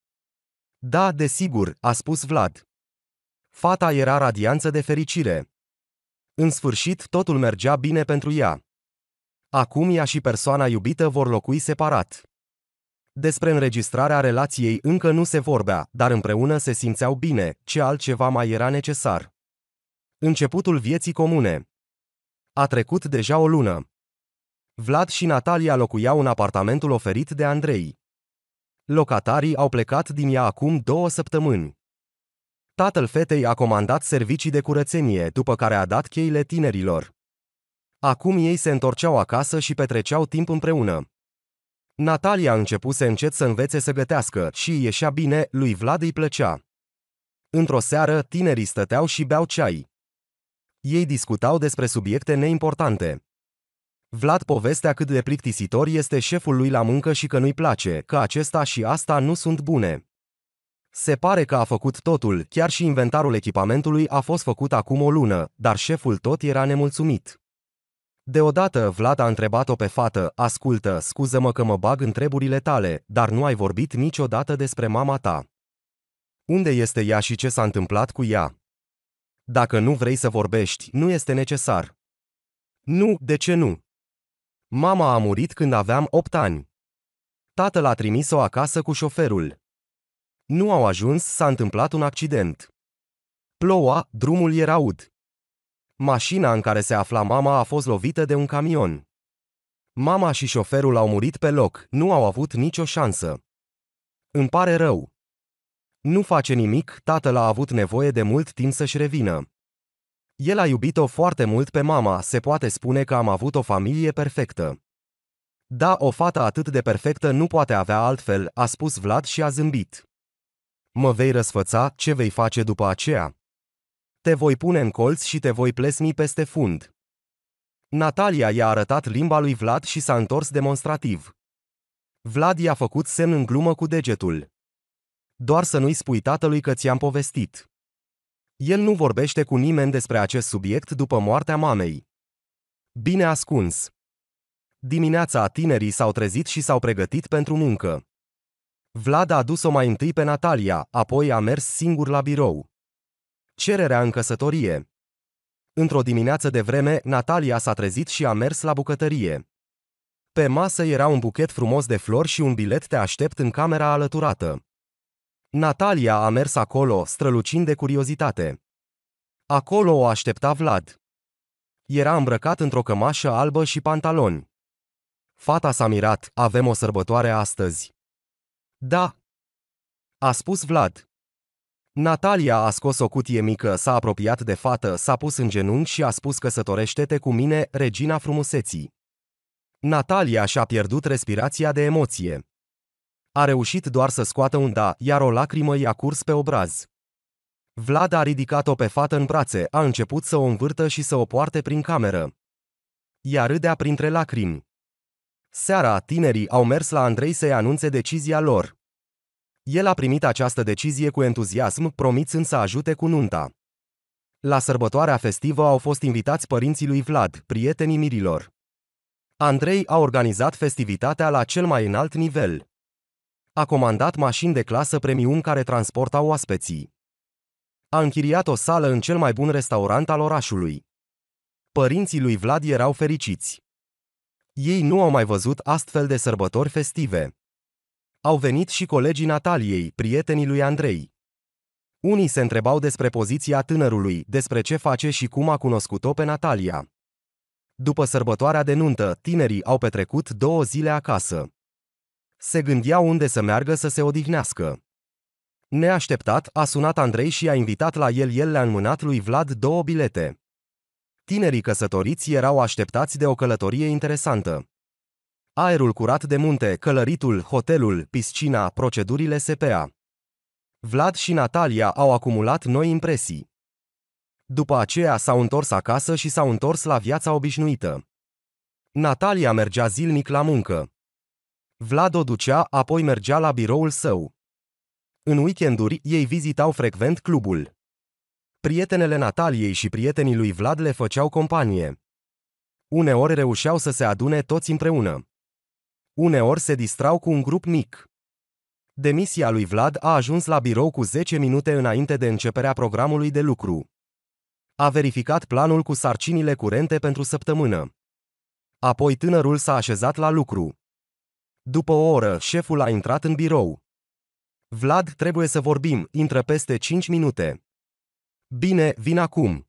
Da, desigur, a spus Vlad. Fata era radianță de fericire. În sfârșit, totul mergea bine pentru ea. Acum ea și persoana iubită vor locui separat. Despre înregistrarea relației încă nu se vorbea, dar împreună se simțeau bine, ce altceva mai era necesar. Începutul vieții comune. A trecut deja o lună. Vlad și Natalia locuiau în apartamentul oferit de Andrei. Locatarii au plecat din ea acum două săptămâni. Tatăl fetei a comandat servicii de curățenie, după care a dat cheile tinerilor. Acum ei se întorceau acasă și petreceau timp împreună. Natalia începuse încet să învețe să gătească și ieșea bine, lui Vlad îi plăcea. Într-o seară, tinerii stăteau și beau ceai. Ei discutau despre subiecte neimportante. Vlad povestea cât de plictisitor este șeful lui la muncă și că nu-i place, că acesta și asta nu sunt bune. Se pare că a făcut totul, chiar și inventarul echipamentului a fost făcut acum o lună, dar șeful tot era nemulțumit. Deodată Vlad a întrebat-o pe fată, ascultă, scuză-mă că mă bag în treburile tale, dar nu ai vorbit niciodată despre mama ta. Unde este ea și ce s-a întâmplat cu ea? Dacă nu vrei să vorbești, nu este necesar. Nu, de ce nu? Mama a murit când aveam 8 ani. Tatăl a trimis-o acasă cu șoferul. Nu au ajuns, s-a întâmplat un accident. Ploua, drumul era ud. Mașina în care se afla mama a fost lovită de un camion. Mama și șoferul au murit pe loc, nu au avut nicio șansă. Îmi pare rău. Nu face nimic, tatăl a avut nevoie de mult timp să-și revină. El a iubit-o foarte mult pe mama, se poate spune că am avut o familie perfectă. Da, o fată atât de perfectă nu poate avea altfel, a spus Vlad și a zâmbit. Mă vei răsfăța, ce vei face după aceea? Te voi pune în colț și te voi plesni peste fund. Natalia i-a arătat limba lui Vlad și s-a întors demonstrativ. Vlad i-a făcut semn în glumă cu degetul. Doar să nu-i spui tatălui că ți-am povestit. El nu vorbește cu nimeni despre acest subiect după moartea mamei. Bine ascuns. Dimineața tinerii s-au trezit și s-au pregătit pentru muncă. Vlad a adus-o mai întâi pe Natalia, apoi a mers singur la birou. Cererea în căsătorie. Într-o dimineață de vreme, Natalia s-a trezit și a mers la bucătărie. Pe masă era un buchet frumos de flori și un bilet te aștept în camera alăturată. Natalia a mers acolo, strălucind de curiozitate. Acolo o aștepta Vlad. Era îmbrăcat într-o cămașă albă și pantaloni. Fata s-a mirat, avem o sărbătoare astăzi. Da, a spus Vlad. Natalia a scos o cutie mică, s-a apropiat de fată, s-a pus în genunchi și a spus căsătorește-te cu mine, regina frumuseții. Natalia și-a pierdut respirația de emoție. A reușit doar să scoată un da, iar o lacrimă i-a curs pe obraz. Vlad a ridicat-o pe fată în brațe, a început să o învârtă și să o poarte prin cameră. Ea râdea printre lacrimi. Seara, tinerii au mers la Andrei să-i anunțe decizia lor. El a primit această decizie cu entuziasm, promițând să ajute cu nunta. La sărbătoarea festivă au fost invitați părinții lui Vlad, prietenii mirilor. Andrei a organizat festivitatea la cel mai înalt nivel. A comandat mașini de clasă premium care transportau oaspeții. A închiriat o sală în cel mai bun restaurant al orașului. Părinții lui Vlad erau fericiți. Ei nu au mai văzut astfel de sărbători festive. Au venit și colegii Nataliei, prietenii lui Andrei. Unii se întrebau despre poziția tânărului, despre ce face și cum a cunoscut-o pe Natalia. După sărbătoarea de nuntă, tinerii au petrecut două zile acasă. Se gândeau unde să meargă să se odihnească. Neașteptat, a sunat Andrei și a invitat la el, el le-a înmânat lui Vlad două bilete. Tinerii căsătoriți erau așteptați de o călătorie interesantă aerul curat de munte, călăritul, hotelul, piscina, procedurile SPA. Vlad și Natalia au acumulat noi impresii. După aceea s-au întors acasă și s-au întors la viața obișnuită. Natalia mergea zilnic la muncă. Vlad o ducea, apoi mergea la biroul său. În weekenduri, ei vizitau frecvent clubul. Prietenele Nataliei și prietenii lui Vlad le făceau companie. Uneori reușeau să se adune toți împreună. Uneori se distrau cu un grup mic. Demisia lui Vlad a ajuns la birou cu 10 minute înainte de începerea programului de lucru. A verificat planul cu sarcinile curente pentru săptămână. Apoi tânărul s-a așezat la lucru. După o oră, șeful a intrat în birou. Vlad, trebuie să vorbim, intră peste 5 minute. Bine, vin acum.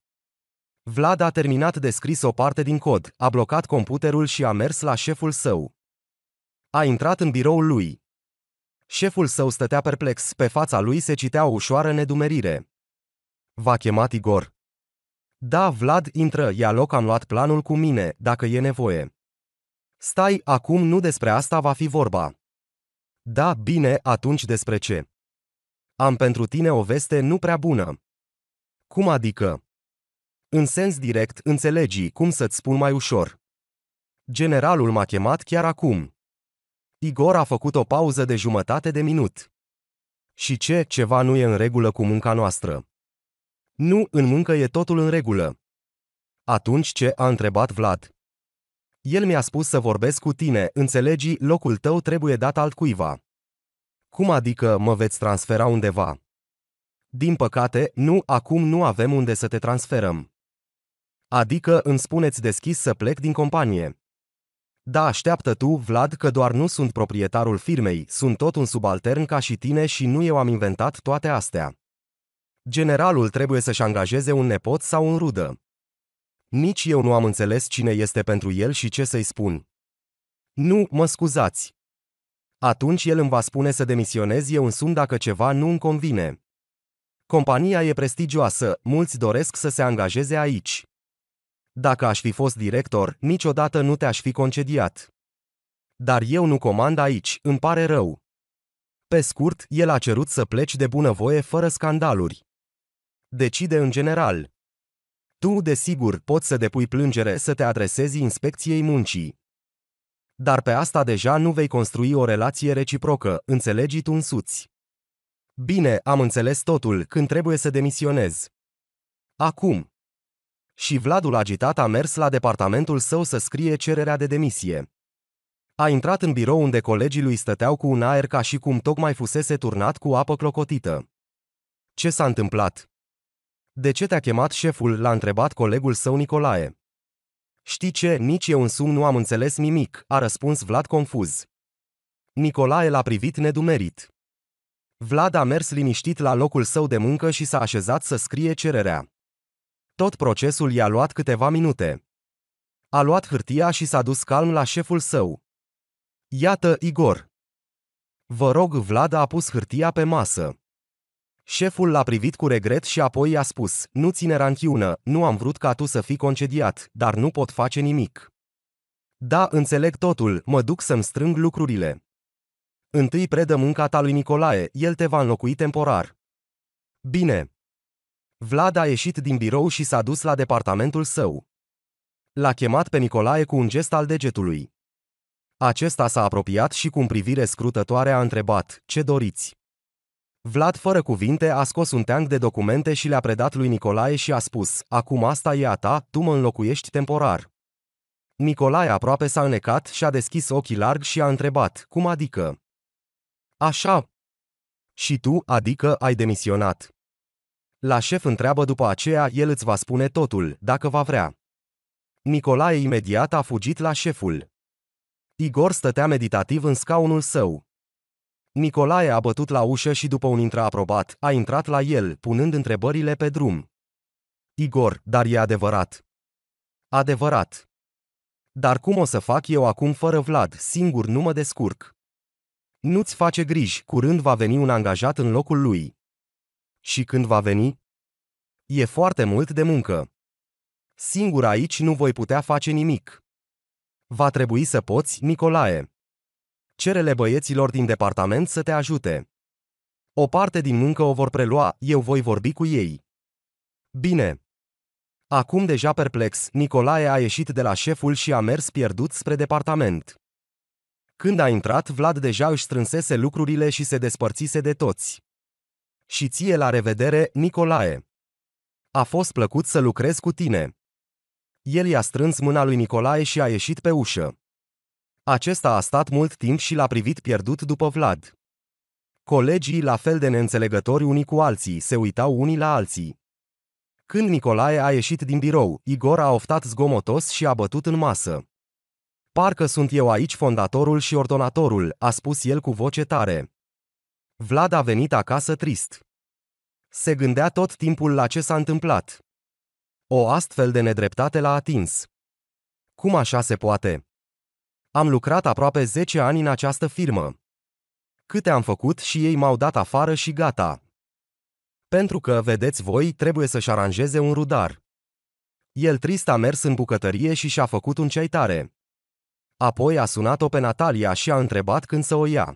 Vlad a terminat de scris o parte din cod, a blocat computerul și a mers la șeful său. A intrat în biroul lui. Șeful său stătea perplex, pe fața lui se citea o ușoară nedumerire. Va chema Igor. Da, Vlad, intră, ia loc, am luat planul cu mine, dacă e nevoie. Stai, acum nu despre asta va fi vorba. Da, bine, atunci despre ce? Am pentru tine o veste nu prea bună. Cum adică? În sens direct, înțelegi cum să-ți spun mai ușor. Generalul m-a chemat chiar acum. Igor a făcut o pauză de jumătate de minut. Și ce, ceva nu e în regulă cu munca noastră? Nu, în muncă e totul în regulă. Atunci ce a întrebat Vlad? El mi-a spus să vorbesc cu tine, înțelegi, locul tău trebuie dat altcuiva. Cum adică mă veți transfera undeva? Din păcate, nu, acum nu avem unde să te transferăm. Adică îmi spuneți deschis să plec din companie. Da, așteaptă tu, Vlad, că doar nu sunt proprietarul firmei, sunt tot un subaltern ca și tine și nu eu am inventat toate astea. Generalul trebuie să-și angajeze un nepot sau un rudă. Nici eu nu am înțeles cine este pentru el și ce să-i spun. Nu, mă scuzați. Atunci el îmi va spune să demisionez eu însumi dacă ceva nu îmi convine. Compania e prestigioasă, mulți doresc să se angajeze aici. Dacă aș fi fost director, niciodată nu te-aș fi concediat. Dar eu nu comand aici, îmi pare rău. Pe scurt, el a cerut să pleci de bunăvoie fără scandaluri. Decide în general. Tu, desigur, poți să depui plângere să te adresezi inspecției muncii. Dar pe asta deja nu vei construi o relație reciprocă, înțelegi tu însuți. Bine, am înțeles totul când trebuie să demisionez. Acum, și Vladul agitat a mers la departamentul său să scrie cererea de demisie. A intrat în birou unde colegii lui stăteau cu un aer ca și cum tocmai fusese turnat cu apă clocotită. Ce s-a întâmplat? De ce te-a chemat șeful? l-a întrebat colegul său Nicolae. Știi ce, nici eu însumi nu am înțeles nimic, a răspuns Vlad confuz. Nicolae l-a privit nedumerit. Vlad a mers liniștit la locul său de muncă și s-a așezat să scrie cererea. Tot procesul i-a luat câteva minute. A luat hârtia și s-a dus calm la șeful său. Iată, Igor. Vă rog, Vlad a pus hârtia pe masă. Șeful l-a privit cu regret și apoi i-a spus, nu ține ranchiună, nu am vrut ca tu să fii concediat, dar nu pot face nimic. Da, înțeleg totul, mă duc să-mi strâng lucrurile. Întâi predă munca ta lui Nicolae, el te va înlocui temporar. Bine. Vlad a ieșit din birou și s-a dus la departamentul său. L-a chemat pe Nicolae cu un gest al degetului. Acesta s-a apropiat și cu un privire scrutătoare a întrebat, ce doriți? Vlad, fără cuvinte, a scos un teanc de documente și le-a predat lui Nicolae și a spus, acum asta e a ta, tu mă înlocuiești temporar. Nicolae aproape s-a înnecat și a deschis ochii larg și a întrebat, cum adică? Așa. Și tu, adică, ai demisionat. La șef întreabă după aceea, el îți va spune totul, dacă va vrea. Nicolae imediat a fugit la șeful. Igor stătea meditativ în scaunul său. Nicolae a bătut la ușă și după un intraaprobat, a intrat la el, punând întrebările pe drum. Igor, dar e adevărat. Adevărat. Dar cum o să fac eu acum fără Vlad, singur nu mă descurc. Nu-ți face griji, curând va veni un angajat în locul lui. Și când va veni? E foarte mult de muncă. Singur aici nu voi putea face nimic. Va trebui să poți, Nicolae. Cerele băieților din departament să te ajute. O parte din muncă o vor prelua, eu voi vorbi cu ei. Bine. Acum deja perplex, Nicolae a ieșit de la șeful și a mers pierdut spre departament. Când a intrat, Vlad deja își strânsese lucrurile și se despărțise de toți. Și ție la revedere, Nicolae! A fost plăcut să lucrez cu tine. El i-a strâns mâna lui Nicolae și a ieșit pe ușă. Acesta a stat mult timp și l-a privit pierdut după Vlad. Colegii, la fel de neînțelegători unii cu alții, se uitau unii la alții. Când Nicolae a ieșit din birou, Igor a oftat zgomotos și a bătut în masă. Parcă sunt eu aici fondatorul și ordonatorul, a spus el cu voce tare. Vlad a venit acasă trist. Se gândea tot timpul la ce s-a întâmplat. O astfel de nedreptate l-a atins. Cum așa se poate? Am lucrat aproape 10 ani în această firmă. Câte am făcut și ei m-au dat afară și gata. Pentru că, vedeți voi, trebuie să-și aranjeze un rudar. El trist a mers în bucătărie și și-a făcut un ceai tare. Apoi a sunat-o pe Natalia și a întrebat când să o ia.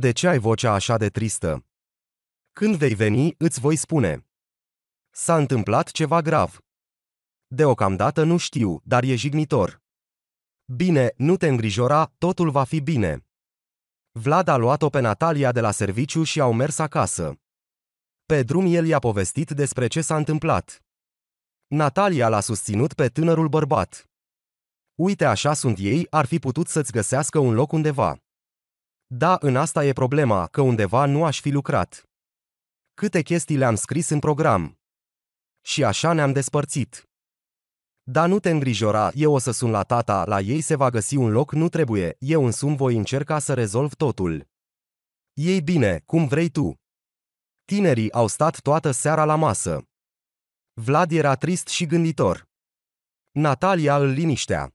De ce ai vocea așa de tristă? Când vei veni, îți voi spune. S-a întâmplat ceva grav. Deocamdată nu știu, dar e jignitor. Bine, nu te îngrijora, totul va fi bine. Vlad a luat-o pe Natalia de la serviciu și au mers acasă. Pe drum el i-a povestit despre ce s-a întâmplat. Natalia l-a susținut pe tânărul bărbat. Uite așa sunt ei, ar fi putut să-ți găsească un loc undeva. Da, în asta e problema, că undeva nu aș fi lucrat. Câte chestii le-am scris în program. Și așa ne-am despărțit. Da, nu te îngrijora, eu o să sun la tata, la ei se va găsi un loc, nu trebuie, eu însumi voi încerca să rezolv totul. Ei bine, cum vrei tu. Tinerii au stat toată seara la masă. Vlad era trist și gânditor. Natalia îl liniștea.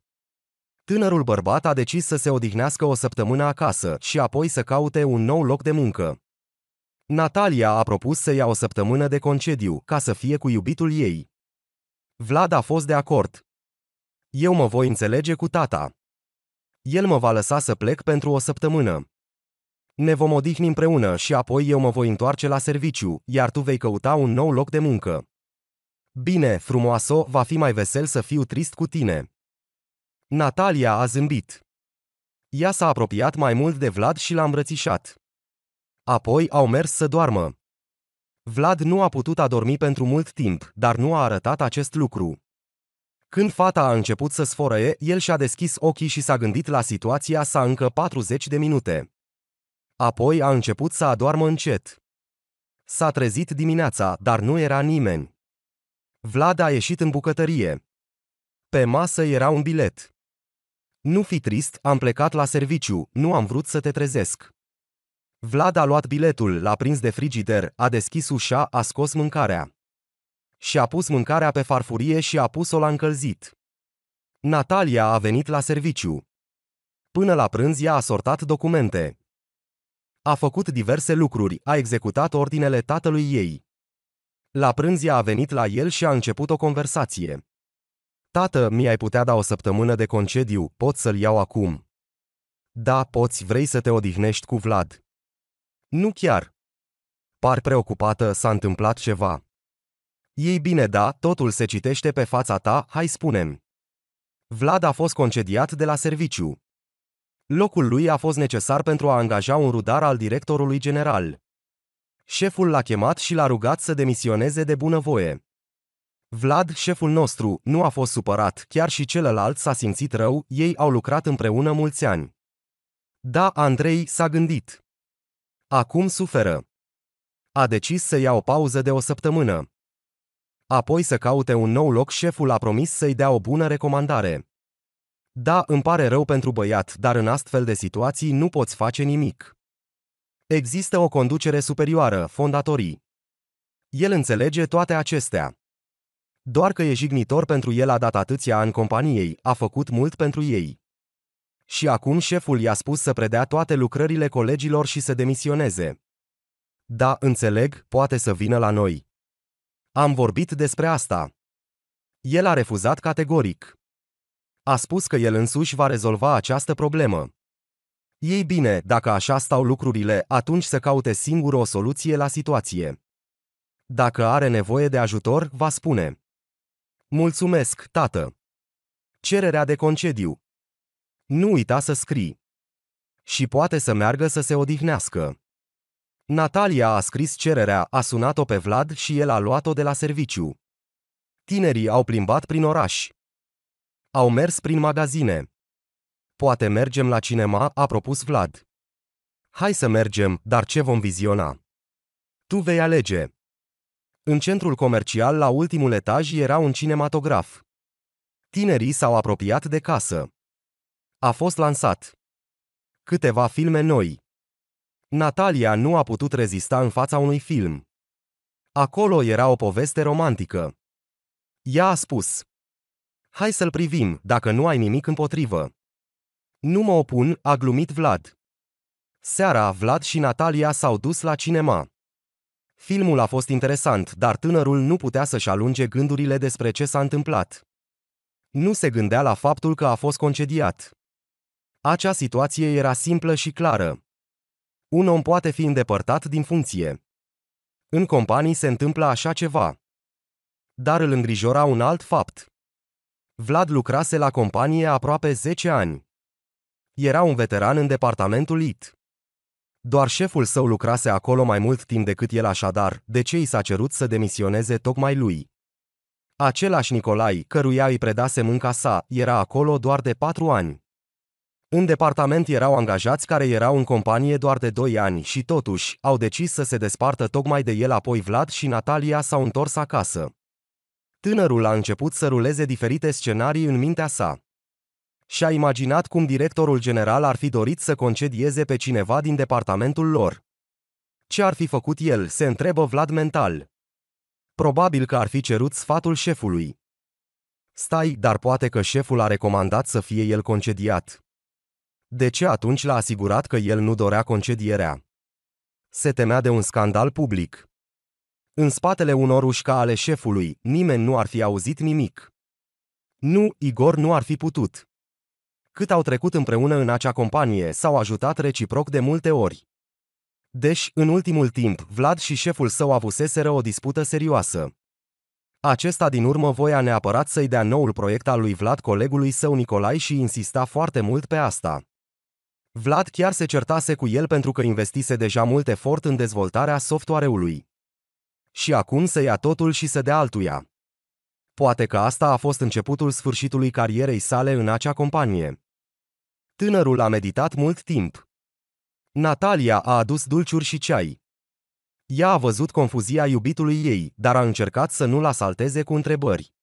Tânărul bărbat a decis să se odihnească o săptămână acasă și apoi să caute un nou loc de muncă. Natalia a propus să ia o săptămână de concediu ca să fie cu iubitul ei. Vlad a fost de acord. Eu mă voi înțelege cu tata. El mă va lăsa să plec pentru o săptămână. Ne vom odihni împreună și apoi eu mă voi întoarce la serviciu, iar tu vei căuta un nou loc de muncă. Bine, frumoaso, va fi mai vesel să fiu trist cu tine. Natalia a zâmbit. Ea s-a apropiat mai mult de Vlad și l-a îmbrățișat. Apoi au mers să doarmă. Vlad nu a putut adormi pentru mult timp, dar nu a arătat acest lucru. Când fata a început să sforăie, el și-a deschis ochii și s-a gândit la situația sa încă 40 de minute. Apoi a început să adoarmă încet. S-a trezit dimineața, dar nu era nimeni. Vlad a ieșit în bucătărie. Pe masă era un bilet. Nu fi trist, am plecat la serviciu, nu am vrut să te trezesc. Vlad a luat biletul, l-a prins de frigider, a deschis ușa, a scos mâncarea. Și a pus mâncarea pe farfurie și a pus-o la încălzit. Natalia a venit la serviciu. Până la prânz ea a asortat documente. A făcut diverse lucruri, a executat ordinele tatălui ei. La prânz ea a venit la el și a început o conversație. Tată, mi-ai putea da o săptămână de concediu, pot să-l iau acum. Da, poți, vrei să te odihnești cu Vlad. Nu chiar. Par preocupată, s-a întâmplat ceva. Ei bine, da, totul se citește pe fața ta, hai spunem. Vlad a fost concediat de la serviciu. Locul lui a fost necesar pentru a angaja un rudar al directorului general. Șeful l-a chemat și l-a rugat să demisioneze de bunăvoie. Vlad, șeful nostru, nu a fost supărat, chiar și celălalt s-a simțit rău, ei au lucrat împreună mulți ani. Da, Andrei s-a gândit. Acum suferă. A decis să ia o pauză de o săptămână. Apoi să caute un nou loc, șeful a promis să-i dea o bună recomandare. Da, îmi pare rău pentru băiat, dar în astfel de situații nu poți face nimic. Există o conducere superioară, fondatorii. El înțelege toate acestea. Doar că e jignitor pentru el a dat atâția ani companiei, a făcut mult pentru ei. Și acum șeful i-a spus să predea toate lucrările colegilor și să demisioneze. Da, înțeleg, poate să vină la noi. Am vorbit despre asta. El a refuzat categoric. A spus că el însuși va rezolva această problemă. Ei bine, dacă așa stau lucrurile, atunci să caute singur o soluție la situație. Dacă are nevoie de ajutor, va spune. Mulțumesc, tată! Cererea de concediu. Nu uita să scrii. Și poate să meargă să se odihnească. Natalia a scris cererea, a sunat-o pe Vlad și el a luat-o de la serviciu. Tinerii au plimbat prin oraș. Au mers prin magazine. Poate mergem la cinema, a propus Vlad. Hai să mergem, dar ce vom viziona? Tu vei alege. În centrul comercial, la ultimul etaj, era un cinematograf. Tinerii s-au apropiat de casă. A fost lansat. Câteva filme noi. Natalia nu a putut rezista în fața unui film. Acolo era o poveste romantică. Ea a spus. Hai să-l privim, dacă nu ai nimic împotrivă. Nu mă opun, a glumit Vlad. Seara, Vlad și Natalia s-au dus la cinema. Filmul a fost interesant, dar tânărul nu putea să-și alunge gândurile despre ce s-a întâmplat. Nu se gândea la faptul că a fost concediat. Acea situație era simplă și clară. Un om poate fi îndepărtat din funcție. În companii se întâmplă așa ceva. Dar îl îngrijora un alt fapt. Vlad lucrase la companie aproape 10 ani. Era un veteran în departamentul IT. Doar șeful său lucrase acolo mai mult timp decât el așadar, de ce i s-a cerut să demisioneze tocmai lui? Același Nicolai, căruia îi predase mânca sa, era acolo doar de patru ani. În departament erau angajați care erau în companie doar de doi ani și totuși au decis să se despartă tocmai de el apoi Vlad și Natalia s-au întors acasă. Tânărul a început să ruleze diferite scenarii în mintea sa și-a imaginat cum directorul general ar fi dorit să concedieze pe cineva din departamentul lor. Ce ar fi făcut el, se întrebă Vlad mental. Probabil că ar fi cerut sfatul șefului. Stai, dar poate că șeful a recomandat să fie el concediat. De ce atunci l-a asigurat că el nu dorea concedierea? Se temea de un scandal public. În spatele unor ușca ale șefului, nimeni nu ar fi auzit nimic. Nu, Igor nu ar fi putut cât au trecut împreună în acea companie, s-au ajutat reciproc de multe ori. Deci, în ultimul timp, Vlad și șeful său avuseseră o dispută serioasă. Acesta din urmă voia neapărat să-i dea noul proiect al lui Vlad colegului său Nicolai și insista foarte mult pe asta. Vlad chiar se certase cu el pentru că investise deja mult efort în dezvoltarea softwareului. Și acum să ia totul și să dea altuia. Poate că asta a fost începutul sfârșitului carierei sale în acea companie. Tânărul a meditat mult timp. Natalia a adus dulciuri și ceai. Ea a văzut confuzia iubitului ei, dar a încercat să nu-l asalteze cu întrebări.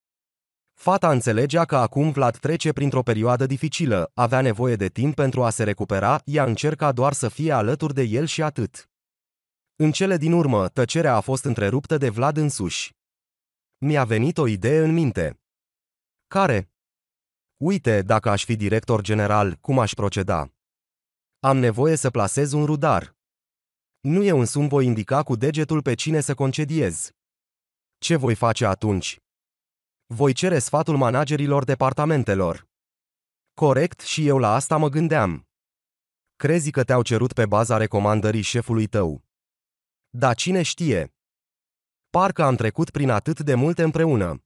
Fata înțelegea că acum Vlad trece printr-o perioadă dificilă, avea nevoie de timp pentru a se recupera, ea încerca doar să fie alături de el și atât. În cele din urmă, tăcerea a fost întreruptă de Vlad însuși. Mi-a venit o idee în minte. Care? Uite, dacă aș fi director general, cum aș proceda? Am nevoie să plasez un rudar. Nu e un sum voi indica cu degetul pe cine să concediez. Ce voi face atunci? Voi cere sfatul managerilor departamentelor. Corect și eu la asta mă gândeam. Crezi că te-au cerut pe baza recomandării șefului tău. Da cine știe? Parcă am trecut prin atât de multe împreună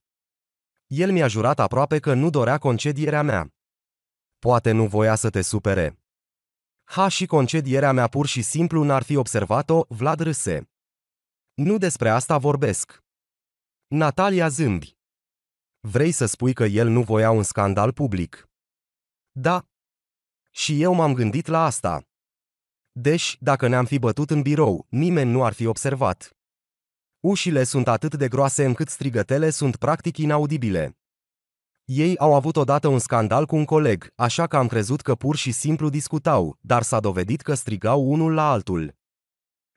el mi-a jurat aproape că nu dorea concedierea mea. Poate nu voia să te supere. Ha și concedierea mea pur și simplu n-ar fi observat-o, Vlad râse. Nu despre asta vorbesc. Natalia zâmbi. Vrei să spui că el nu voia un scandal public? Da. Și eu m-am gândit la asta. Deci, dacă ne-am fi bătut în birou, nimeni nu ar fi observat. Ușile sunt atât de groase încât strigătele sunt practic inaudibile. Ei au avut odată un scandal cu un coleg, așa că am crezut că pur și simplu discutau, dar s-a dovedit că strigau unul la altul.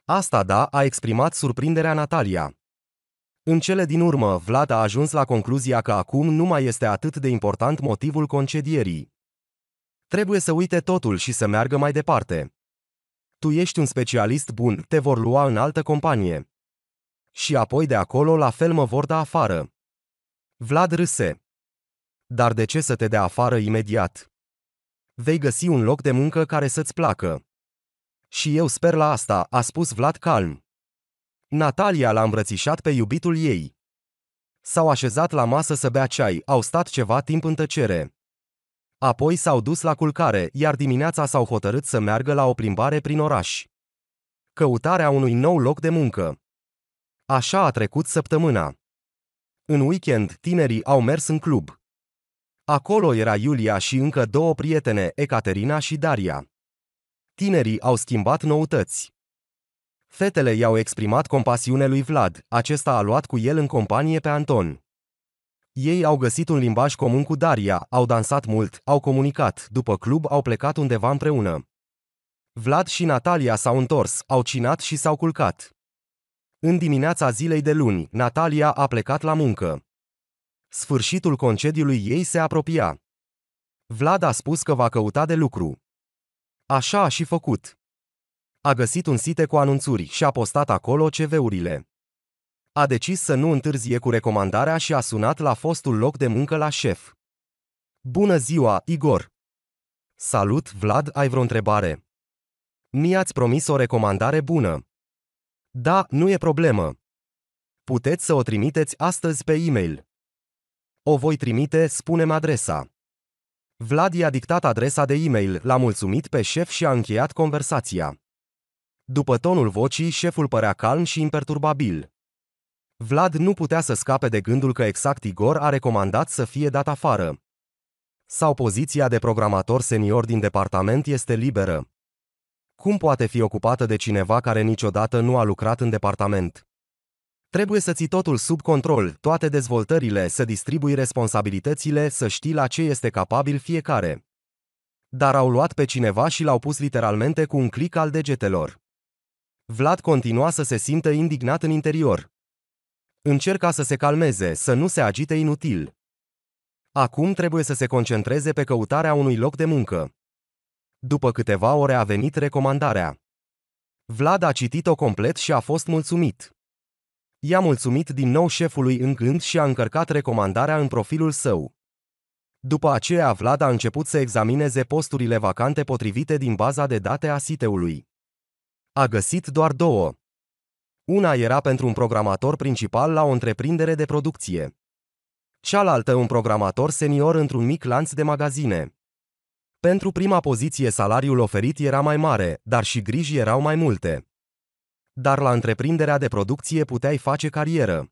Asta da, a exprimat surprinderea Natalia. În cele din urmă, Vlad a ajuns la concluzia că acum nu mai este atât de important motivul concedierii. Trebuie să uite totul și să meargă mai departe. Tu ești un specialist bun, te vor lua în altă companie. Și apoi de acolo la fel mă vor da afară. Vlad râse. Dar de ce să te dea afară imediat? Vei găsi un loc de muncă care să-ți placă. Și eu sper la asta, a spus Vlad calm. Natalia l-a îmbrățișat pe iubitul ei. S-au așezat la masă să bea ceai, au stat ceva timp în tăcere. Apoi s-au dus la culcare, iar dimineața s-au hotărât să meargă la o plimbare prin oraș. Căutarea unui nou loc de muncă. Așa a trecut săptămâna. În weekend, tinerii au mers în club. Acolo era Iulia și încă două prietene, Ecaterina și Daria. Tinerii au schimbat noutăți. Fetele i-au exprimat compasiune lui Vlad, acesta a luat cu el în companie pe Anton. Ei au găsit un limbaj comun cu Daria, au dansat mult, au comunicat, după club au plecat undeva împreună. Vlad și Natalia s-au întors, au cinat și s-au culcat. În dimineața zilei de luni, Natalia a plecat la muncă. Sfârșitul concediului ei se apropia. Vlad a spus că va căuta de lucru. Așa a și făcut. A găsit un site cu anunțuri și a postat acolo CV-urile. A decis să nu întârzie cu recomandarea și a sunat la fostul loc de muncă la șef. Bună ziua, Igor! Salut, Vlad, ai vreo întrebare? Mi-ați promis o recomandare bună. Da, nu e problemă. Puteți să o trimiteți astăzi pe e-mail. O voi trimite, spunem adresa. Vlad i-a dictat adresa de e-mail, l-a mulțumit pe șef și a încheiat conversația. După tonul vocii, șeful părea calm și imperturbabil. Vlad nu putea să scape de gândul că exact Igor a recomandat să fie dat afară. Sau poziția de programator senior din departament este liberă. Cum poate fi ocupată de cineva care niciodată nu a lucrat în departament? Trebuie să ții totul sub control, toate dezvoltările, să distribui responsabilitățile, să știi la ce este capabil fiecare. Dar au luat pe cineva și l-au pus literalmente cu un clic al degetelor. Vlad continua să se simtă indignat în interior. Încerca să se calmeze, să nu se agite inutil. Acum trebuie să se concentreze pe căutarea unui loc de muncă. După câteva ore a venit recomandarea. Vlad a citit-o complet și a fost mulțumit. I-a mulțumit din nou șefului în gând și a încărcat recomandarea în profilul său. După aceea, Vlad a început să examineze posturile vacante potrivite din baza de date a siteului. A găsit doar două. Una era pentru un programator principal la o întreprindere de producție. Cealaltă un programator senior într-un mic lanț de magazine. Pentru prima poziție salariul oferit era mai mare, dar și griji erau mai multe. Dar la întreprinderea de producție puteai face carieră.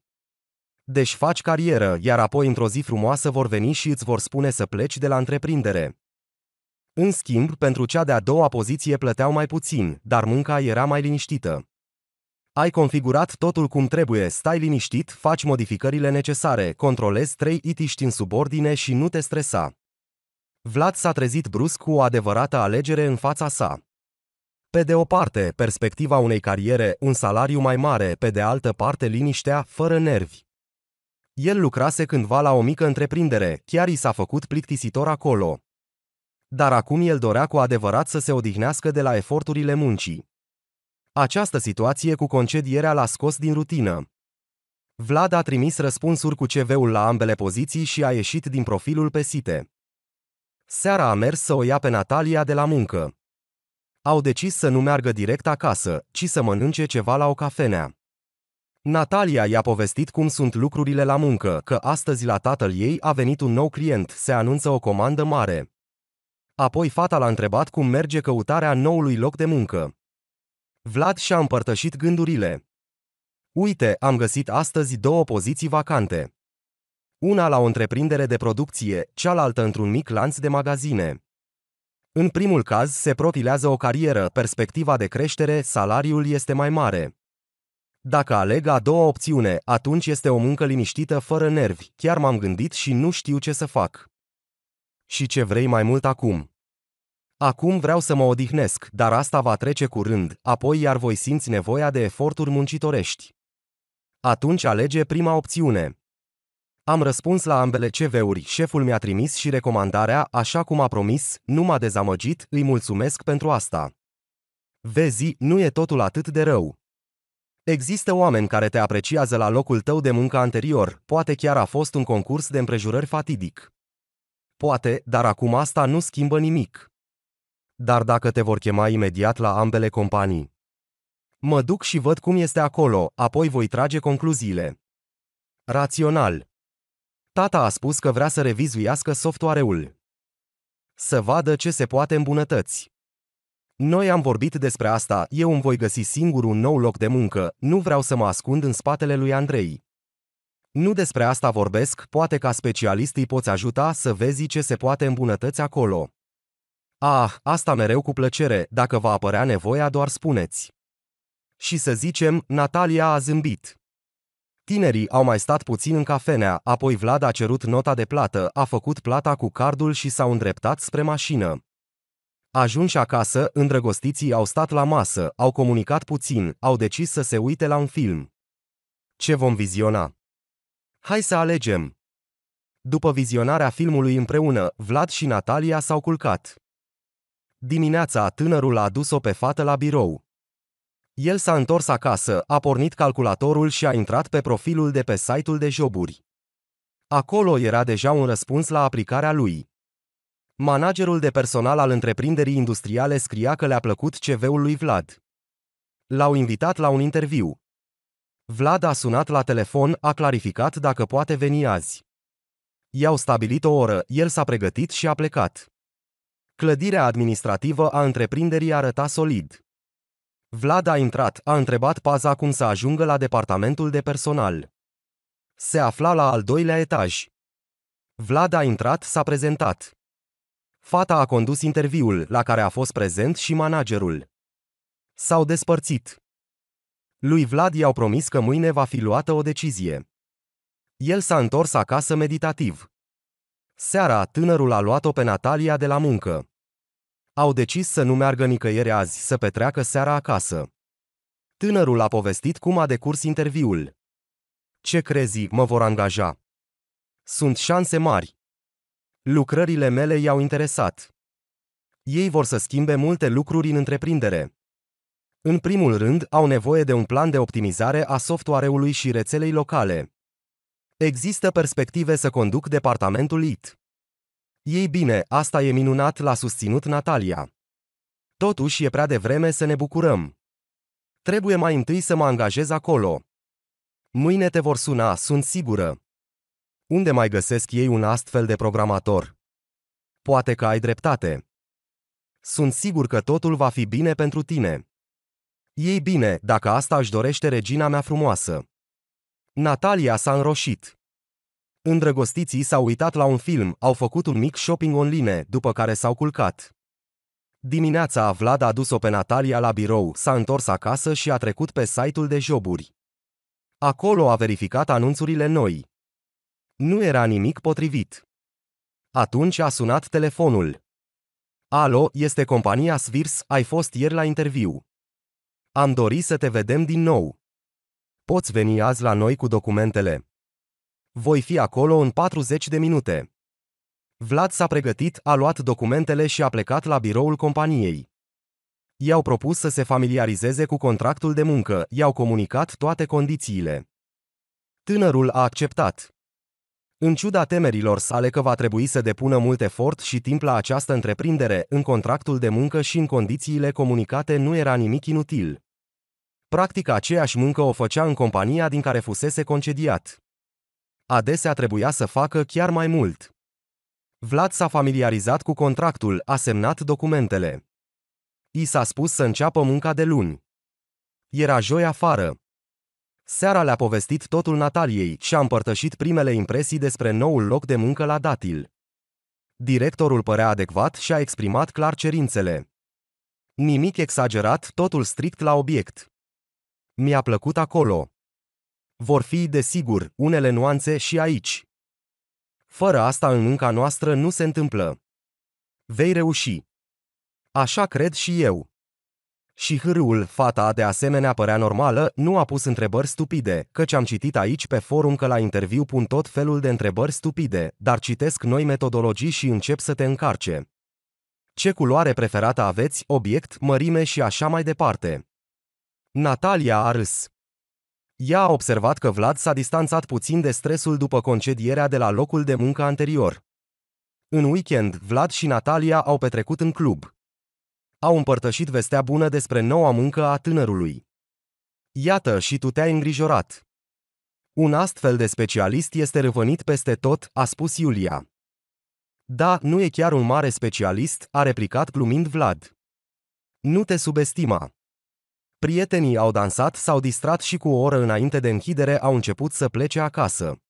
Deci faci carieră, iar apoi într-o zi frumoasă vor veni și îți vor spune să pleci de la întreprindere. În schimb, pentru cea de-a doua poziție plăteau mai puțin, dar munca era mai liniștită. Ai configurat totul cum trebuie, stai liniștit, faci modificările necesare, controlezi trei itiști în subordine și nu te stresa. Vlad s-a trezit brusc cu o adevărată alegere în fața sa. Pe de o parte, perspectiva unei cariere, un salariu mai mare, pe de altă parte liniștea, fără nervi. El lucrase cândva la o mică întreprindere, chiar i s-a făcut plictisitor acolo. Dar acum el dorea cu adevărat să se odihnească de la eforturile muncii. Această situație cu concedierea l-a scos din rutină. Vlad a trimis răspunsuri cu CV-ul la ambele poziții și a ieșit din profilul pe site. Seara a mers să o ia pe Natalia de la muncă. Au decis să nu meargă direct acasă, ci să mănânce ceva la o cafenea. Natalia i-a povestit cum sunt lucrurile la muncă, că astăzi la tatăl ei a venit un nou client, se anunță o comandă mare. Apoi fata l-a întrebat cum merge căutarea noului loc de muncă. Vlad și-a împărtășit gândurile. Uite, am găsit astăzi două poziții vacante una la o întreprindere de producție, cealaltă într-un mic lanț de magazine. În primul caz se profilează o carieră, perspectiva de creștere, salariul este mai mare. Dacă aleg a doua opțiune, atunci este o muncă liniștită, fără nervi, chiar m-am gândit și nu știu ce să fac. Și ce vrei mai mult acum? Acum vreau să mă odihnesc, dar asta va trece curând, apoi iar voi simți nevoia de eforturi muncitorești. Atunci alege prima opțiune. Am răspuns la ambele CV-uri, șeful mi-a trimis și recomandarea, așa cum a promis, nu m-a dezamăgit, îi mulțumesc pentru asta. Vezi, nu e totul atât de rău. Există oameni care te apreciază la locul tău de muncă anterior, poate chiar a fost un concurs de împrejurări fatidic. Poate, dar acum asta nu schimbă nimic. Dar dacă te vor chema imediat la ambele companii. Mă duc și văd cum este acolo, apoi voi trage concluziile. Rațional. Tata a spus că vrea să revizuiască software-ul. Să vadă ce se poate îmbunătăți. Noi am vorbit despre asta, eu îmi voi găsi singur un nou loc de muncă, nu vreau să mă ascund în spatele lui Andrei. Nu despre asta vorbesc, poate ca specialist îi poți ajuta să vezi ce se poate îmbunătăți acolo. Ah, asta mereu cu plăcere, dacă va apărea nevoia doar spuneți. Și să zicem, Natalia a zâmbit. Tinerii au mai stat puțin în cafenea, apoi Vlad a cerut nota de plată, a făcut plata cu cardul și s-au îndreptat spre mașină. Ajunși acasă, îndrăgostiții au stat la masă, au comunicat puțin, au decis să se uite la un film. Ce vom viziona? Hai să alegem! După vizionarea filmului împreună, Vlad și Natalia s-au culcat. Dimineața, tânărul a adus-o pe fată la birou. El s-a întors acasă, a pornit calculatorul și a intrat pe profilul de pe site-ul de joburi. Acolo era deja un răspuns la aplicarea lui. Managerul de personal al întreprinderii industriale scria că le-a plăcut CV-ul lui Vlad. L-au invitat la un interviu. Vlad a sunat la telefon, a clarificat dacă poate veni azi. I-au stabilit o oră, el s-a pregătit și a plecat. Clădirea administrativă a întreprinderii arăta solid. Vlad a intrat, a întrebat paza cum să ajungă la departamentul de personal. Se afla la al doilea etaj. Vlad a intrat, s-a prezentat. Fata a condus interviul, la care a fost prezent și managerul. S-au despărțit. Lui Vlad i-au promis că mâine va fi luată o decizie. El s-a întors acasă meditativ. Seara, tânărul a luat-o pe Natalia de la muncă au decis să nu meargă nicăieri azi, să petreacă seara acasă. Tânărul a povestit cum a decurs interviul. Ce crezi, mă vor angaja? Sunt șanse mari. Lucrările mele i-au interesat. Ei vor să schimbe multe lucruri în întreprindere. În primul rând, au nevoie de un plan de optimizare a software-ului și rețelei locale. Există perspective să conduc departamentul IT. Ei bine, asta e minunat, l-a susținut Natalia. Totuși e prea devreme să ne bucurăm. Trebuie mai întâi să mă angajez acolo. Mâine te vor suna, sunt sigură. Unde mai găsesc ei un astfel de programator? Poate că ai dreptate. Sunt sigur că totul va fi bine pentru tine. Ei bine, dacă asta își dorește regina mea frumoasă. Natalia s-a înroșit. Îndrăgostiții s-au uitat la un film, au făcut un mic shopping online, după care s-au culcat. Dimineața Vlad a dus-o pe Natalia la birou, s-a întors acasă și a trecut pe site-ul de joburi. Acolo a verificat anunțurile noi. Nu era nimic potrivit. Atunci a sunat telefonul. Alo, este compania Svirs, ai fost ieri la interviu. Am dorit să te vedem din nou. Poți veni azi la noi cu documentele. Voi fi acolo în 40 de minute. Vlad s-a pregătit, a luat documentele și a plecat la biroul companiei. I-au propus să se familiarizeze cu contractul de muncă, i-au comunicat toate condițiile. Tânărul a acceptat. În ciuda temerilor sale că va trebui să depună mult efort și timp la această întreprindere, în contractul de muncă și în condițiile comunicate nu era nimic inutil. Practic aceeași muncă o făcea în compania din care fusese concediat adesea trebuia să facă chiar mai mult. Vlad s-a familiarizat cu contractul, a semnat documentele. I s-a spus să înceapă munca de luni. Era joi afară. Seara le-a povestit totul Nataliei și a împărtășit primele impresii despre noul loc de muncă la Datil. Directorul părea adecvat și a exprimat clar cerințele. Nimic exagerat, totul strict la obiect. Mi-a plăcut acolo. Vor fi, desigur, unele nuanțe și aici. Fără asta în munca noastră nu se întâmplă. Vei reuși. Așa cred și eu. Și hârul, fata de asemenea părea normală, nu a pus întrebări stupide, căci am citit aici pe forum că la interviu pun tot felul de întrebări stupide, dar citesc noi metodologii și încep să te încarce. Ce culoare preferată aveți, obiect, mărime și așa mai departe. Natalia a râs. Ea a observat că Vlad s-a distanțat puțin de stresul după concedierea de la locul de muncă anterior. În weekend, Vlad și Natalia au petrecut în club. Au împărtășit vestea bună despre noua muncă a tânărului. Iată și tu te-ai îngrijorat. Un astfel de specialist este răvănit peste tot, a spus Iulia. Da, nu e chiar un mare specialist, a replicat glumind Vlad. Nu te subestima. Prietenii au dansat, s-au distrat și cu o oră înainte de închidere au început să plece acasă.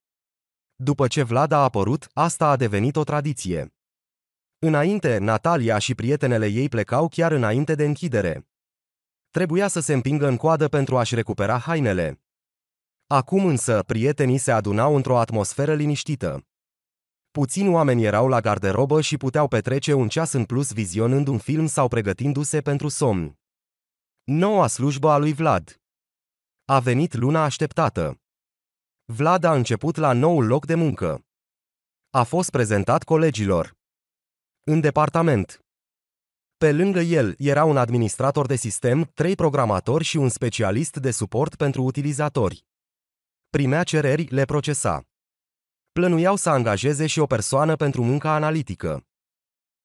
După ce Vlad a apărut, asta a devenit o tradiție. Înainte, Natalia și prietenele ei plecau chiar înainte de închidere. Trebuia să se împingă în coadă pentru a-și recupera hainele. Acum însă, prietenii se adunau într-o atmosferă liniștită. Puțini oameni erau la garderobă și puteau petrece un ceas în plus vizionând un film sau pregătindu-se pentru somn. Noua slujbă a lui Vlad. A venit luna așteptată. Vlad a început la noul loc de muncă. A fost prezentat colegilor. În departament. Pe lângă el era un administrator de sistem, trei programatori și un specialist de suport pentru utilizatori. Primea cereri, le procesa. Plănuiau să angajeze și o persoană pentru munca analitică.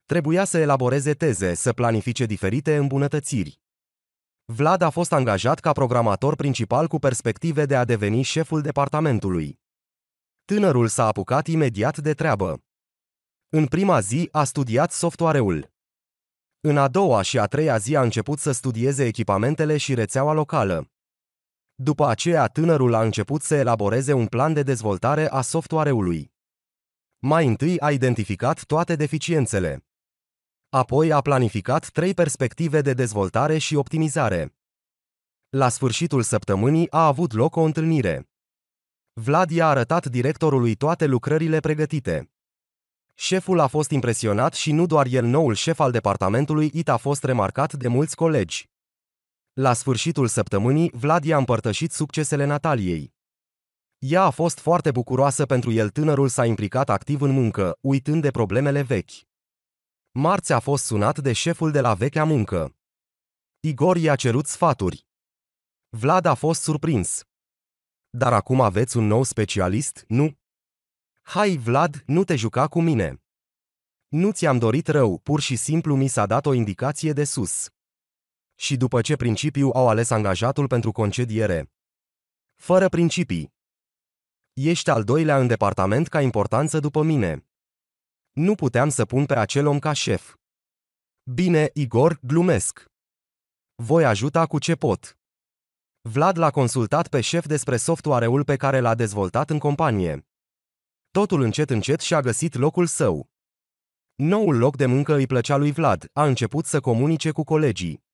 Trebuia să elaboreze teze, să planifice diferite îmbunătățiri. Vlad a fost angajat ca programator principal cu perspective de a deveni șeful departamentului. Tânărul s-a apucat imediat de treabă. În prima zi a studiat softwareul. În a doua și a treia zi a început să studieze echipamentele și rețeaua locală. După aceea, tânărul a început să elaboreze un plan de dezvoltare a softwareului. Mai întâi a identificat toate deficiențele. Apoi a planificat trei perspective de dezvoltare și optimizare. La sfârșitul săptămânii a avut loc o întâlnire. Vlad i-a arătat directorului toate lucrările pregătite. Șeful a fost impresionat și nu doar el noul șef al departamentului IT a fost remarcat de mulți colegi. La sfârșitul săptămânii, Vlad i-a împărtășit succesele Nataliei. Ea a fost foarte bucuroasă pentru el tânărul s-a implicat activ în muncă, uitând de problemele vechi. Marți a fost sunat de șeful de la vechea muncă. Igor i-a cerut sfaturi. Vlad a fost surprins. Dar acum aveți un nou specialist, nu? Hai, Vlad, nu te juca cu mine. Nu ți-am dorit rău, pur și simplu mi s-a dat o indicație de sus. Și după ce principiu au ales angajatul pentru concediere. Fără principii. Ești al doilea în departament ca importanță după mine. Nu puteam să pun pe acel om ca șef. Bine, Igor, glumesc. Voi ajuta cu ce pot. Vlad l-a consultat pe șef despre software-ul pe care l-a dezvoltat în companie. Totul încet încet și-a găsit locul său. Noul loc de muncă îi plăcea lui Vlad, a început să comunice cu colegii.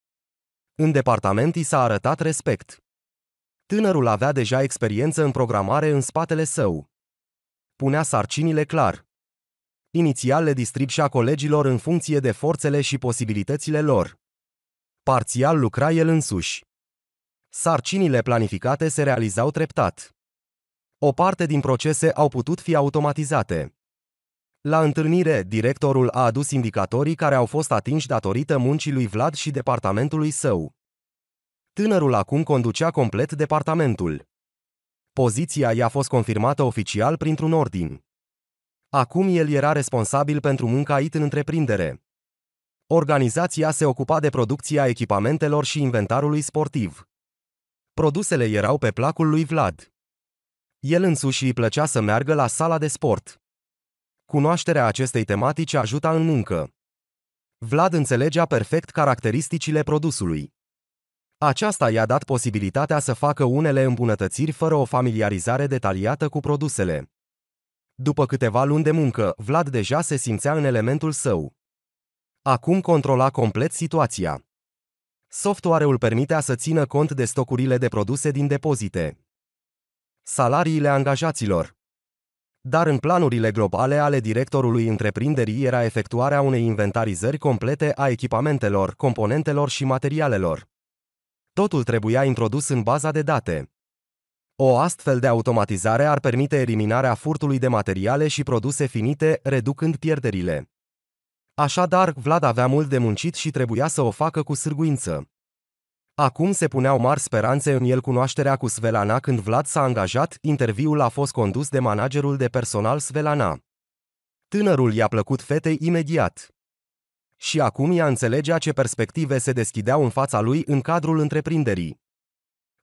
În departament i s-a arătat respect. Tânărul avea deja experiență în programare în spatele său. Punea sarcinile clar. Inițial le a colegilor în funcție de forțele și posibilitățile lor. Parțial lucra el însuși. Sarcinile planificate se realizau treptat. O parte din procese au putut fi automatizate. La întâlnire, directorul a adus indicatorii care au fost atinși datorită muncii lui Vlad și departamentului său. Tânărul acum conducea complet departamentul. Poziția i-a fost confirmată oficial printr-un ordin. Acum el era responsabil pentru munca IT în întreprindere. Organizația se ocupa de producția echipamentelor și inventarului sportiv. Produsele erau pe placul lui Vlad. El însuși îi plăcea să meargă la sala de sport. Cunoașterea acestei tematici ajuta în muncă. Vlad înțelegea perfect caracteristicile produsului. Aceasta i-a dat posibilitatea să facă unele îmbunătățiri fără o familiarizare detaliată cu produsele. După câteva luni de muncă, Vlad deja se simțea în elementul său. Acum controla complet situația. Softoareul permitea să țină cont de stocurile de produse din depozite. Salariile angajaților. Dar în planurile globale ale directorului întreprinderii era efectuarea unei inventarizări complete a echipamentelor, componentelor și materialelor. Totul trebuia introdus în baza de date. O astfel de automatizare ar permite eliminarea furtului de materiale și produse finite, reducând pierderile. Așadar, Vlad avea mult de muncit și trebuia să o facă cu sârguință. Acum se puneau mari speranțe în el cunoașterea cu Svelana când Vlad s-a angajat, interviul a fost condus de managerul de personal Svelana. Tânărul i-a plăcut fetei imediat. Și acum ea înțelegea ce perspective se deschideau în fața lui în cadrul întreprinderii.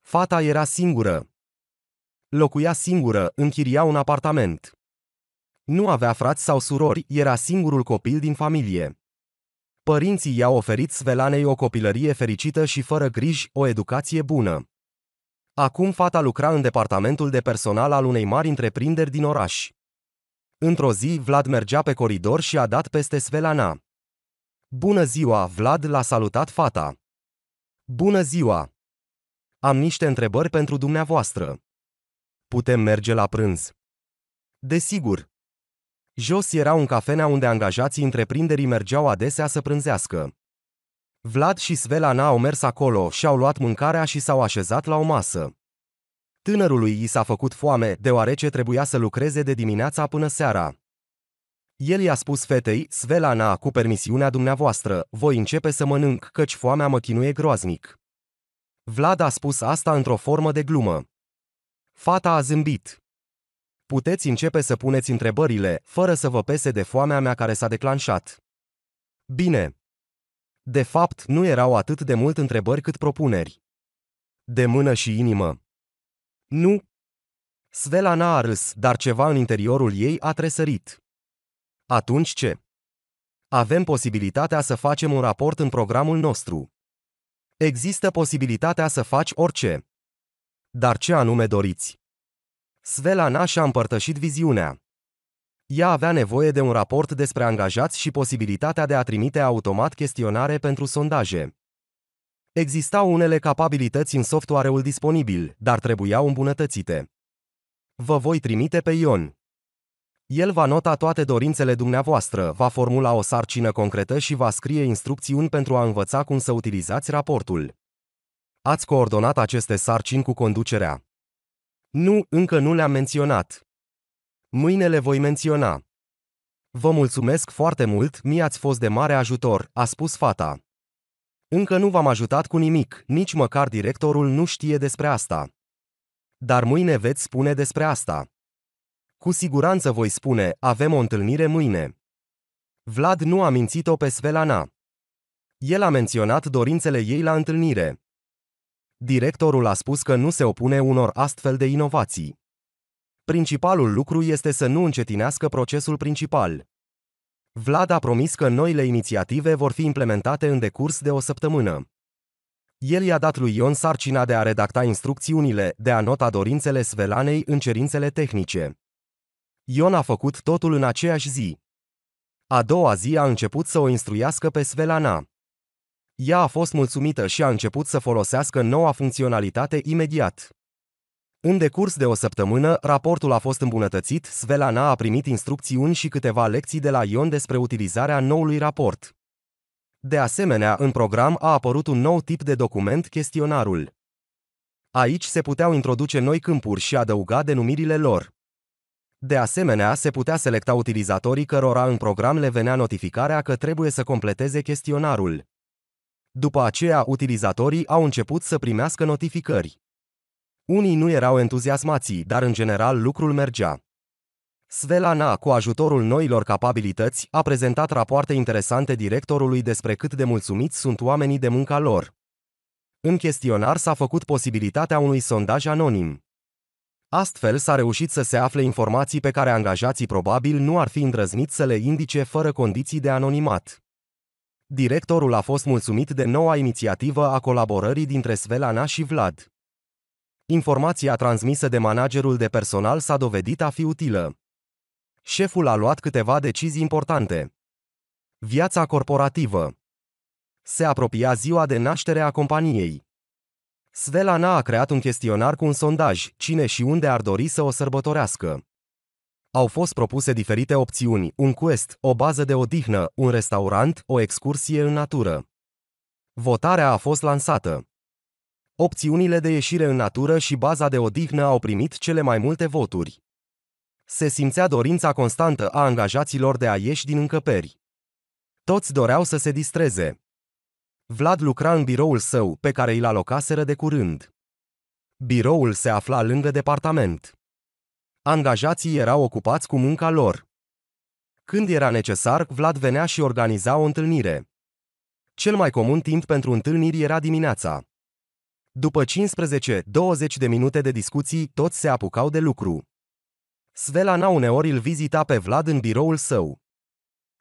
Fata era singură, Locuia singură, închiria un apartament. Nu avea frați sau surori, era singurul copil din familie. Părinții i-au oferit Svelanei o copilărie fericită și fără griji, o educație bună. Acum fata lucra în departamentul de personal al unei mari întreprinderi din oraș. Într-o zi, Vlad mergea pe coridor și a dat peste Svelana. Bună ziua, Vlad l-a salutat fata. Bună ziua! Am niște întrebări pentru dumneavoastră putem merge la prânz. Desigur. Jos era un cafenea unde angajații întreprinderii mergeau adesea să prânzească. Vlad și Svelana au mers acolo, și-au luat mâncarea și s-au așezat la o masă. Tânărului i s-a făcut foame, deoarece trebuia să lucreze de dimineața până seara. El i-a spus fetei, Svelana, cu permisiunea dumneavoastră, voi începe să mănânc, căci foamea mă chinuie groaznic. Vlad a spus asta într-o formă de glumă. Fata a zâmbit. Puteți începe să puneți întrebările, fără să vă pese de foamea mea care s-a declanșat. Bine. De fapt, nu erau atât de mult întrebări cât propuneri. De mână și inimă. Nu. Svela n-a râs, dar ceva în interiorul ei a tresărit. Atunci ce? Avem posibilitatea să facem un raport în programul nostru. Există posibilitatea să faci orice. Dar ce anume doriți? Svelana și-a împărtășit viziunea. Ea avea nevoie de un raport despre angajați și posibilitatea de a trimite automat chestionare pentru sondaje. Existau unele capabilități în software-ul disponibil, dar trebuiau îmbunătățite. Vă voi trimite pe Ion. El va nota toate dorințele dumneavoastră, va formula o sarcină concretă și va scrie instrucțiuni pentru a învăța cum să utilizați raportul. Ați coordonat aceste sarcini cu conducerea? Nu, încă nu le-am menționat. Mâine le voi menționa. Vă mulțumesc foarte mult, mi-ați fost de mare ajutor, a spus fata. Încă nu v-am ajutat cu nimic, nici măcar directorul nu știe despre asta. Dar mâine veți spune despre asta. Cu siguranță voi spune, avem o întâlnire mâine. Vlad nu a mințit-o pe Svelana. El a menționat dorințele ei la întâlnire. Directorul a spus că nu se opune unor astfel de inovații. Principalul lucru este să nu încetinească procesul principal. Vlad a promis că noile inițiative vor fi implementate în decurs de o săptămână. El i-a dat lui Ion sarcina de a redacta instrucțiunile, de a nota dorințele Svelanei în cerințele tehnice. Ion a făcut totul în aceeași zi. A doua zi a început să o instruiască pe Svelana. Ea a fost mulțumită și a început să folosească noua funcționalitate imediat. În decurs de o săptămână, raportul a fost îmbunătățit, Svelana a primit instrucțiuni și câteva lecții de la Ion despre utilizarea noului raport. De asemenea, în program a apărut un nou tip de document, chestionarul. Aici se puteau introduce noi câmpuri și adăuga denumirile lor. De asemenea, se putea selecta utilizatorii cărora în program le venea notificarea că trebuie să completeze chestionarul. După aceea, utilizatorii au început să primească notificări. Unii nu erau entuziasmați, dar în general lucrul mergea. Svelana, cu ajutorul noilor capabilități, a prezentat rapoarte interesante directorului despre cât de mulțumiți sunt oamenii de munca lor. În chestionar s-a făcut posibilitatea unui sondaj anonim. Astfel s-a reușit să se afle informații pe care angajații probabil nu ar fi îndrăznit să le indice fără condiții de anonimat. Directorul a fost mulțumit de noua inițiativă a colaborării dintre Svelana și Vlad. Informația transmisă de managerul de personal s-a dovedit a fi utilă. Șeful a luat câteva decizii importante. Viața corporativă. Se apropia ziua de naștere a companiei. Svelana a creat un chestionar cu un sondaj, cine și unde ar dori să o sărbătorească. Au fost propuse diferite opțiuni, un quest, o bază de odihnă, un restaurant, o excursie în natură. Votarea a fost lansată. Opțiunile de ieșire în natură și baza de odihnă au primit cele mai multe voturi. Se simțea dorința constantă a angajaților de a ieși din încăperi. Toți doreau să se distreze. Vlad lucra în biroul său, pe care îl alocaseră de curând. Biroul se afla lângă departament angajații erau ocupați cu munca lor. Când era necesar, Vlad venea și organiza o întâlnire. Cel mai comun timp pentru întâlniri era dimineața. După 15-20 de minute de discuții, toți se apucau de lucru. Svelana uneori îl vizita pe Vlad în biroul său.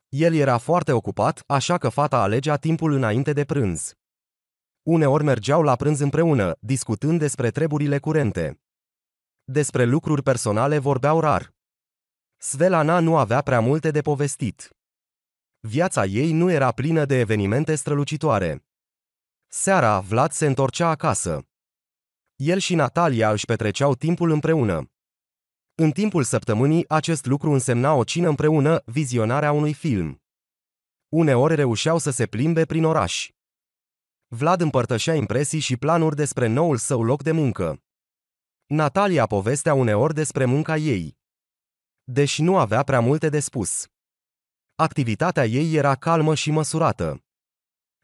El era foarte ocupat, așa că fata alegea timpul înainte de prânz. Uneori mergeau la prânz împreună, discutând despre treburile curente. Despre lucruri personale vorbeau rar. Svelana nu avea prea multe de povestit. Viața ei nu era plină de evenimente strălucitoare. Seara, Vlad se întorcea acasă. El și Natalia își petreceau timpul împreună. În timpul săptămânii, acest lucru însemna o cină împreună, vizionarea unui film. Uneori reușeau să se plimbe prin oraș. Vlad împărtășea impresii și planuri despre noul său loc de muncă. Natalia povestea uneori despre munca ei. Deși nu avea prea multe de spus. Activitatea ei era calmă și măsurată.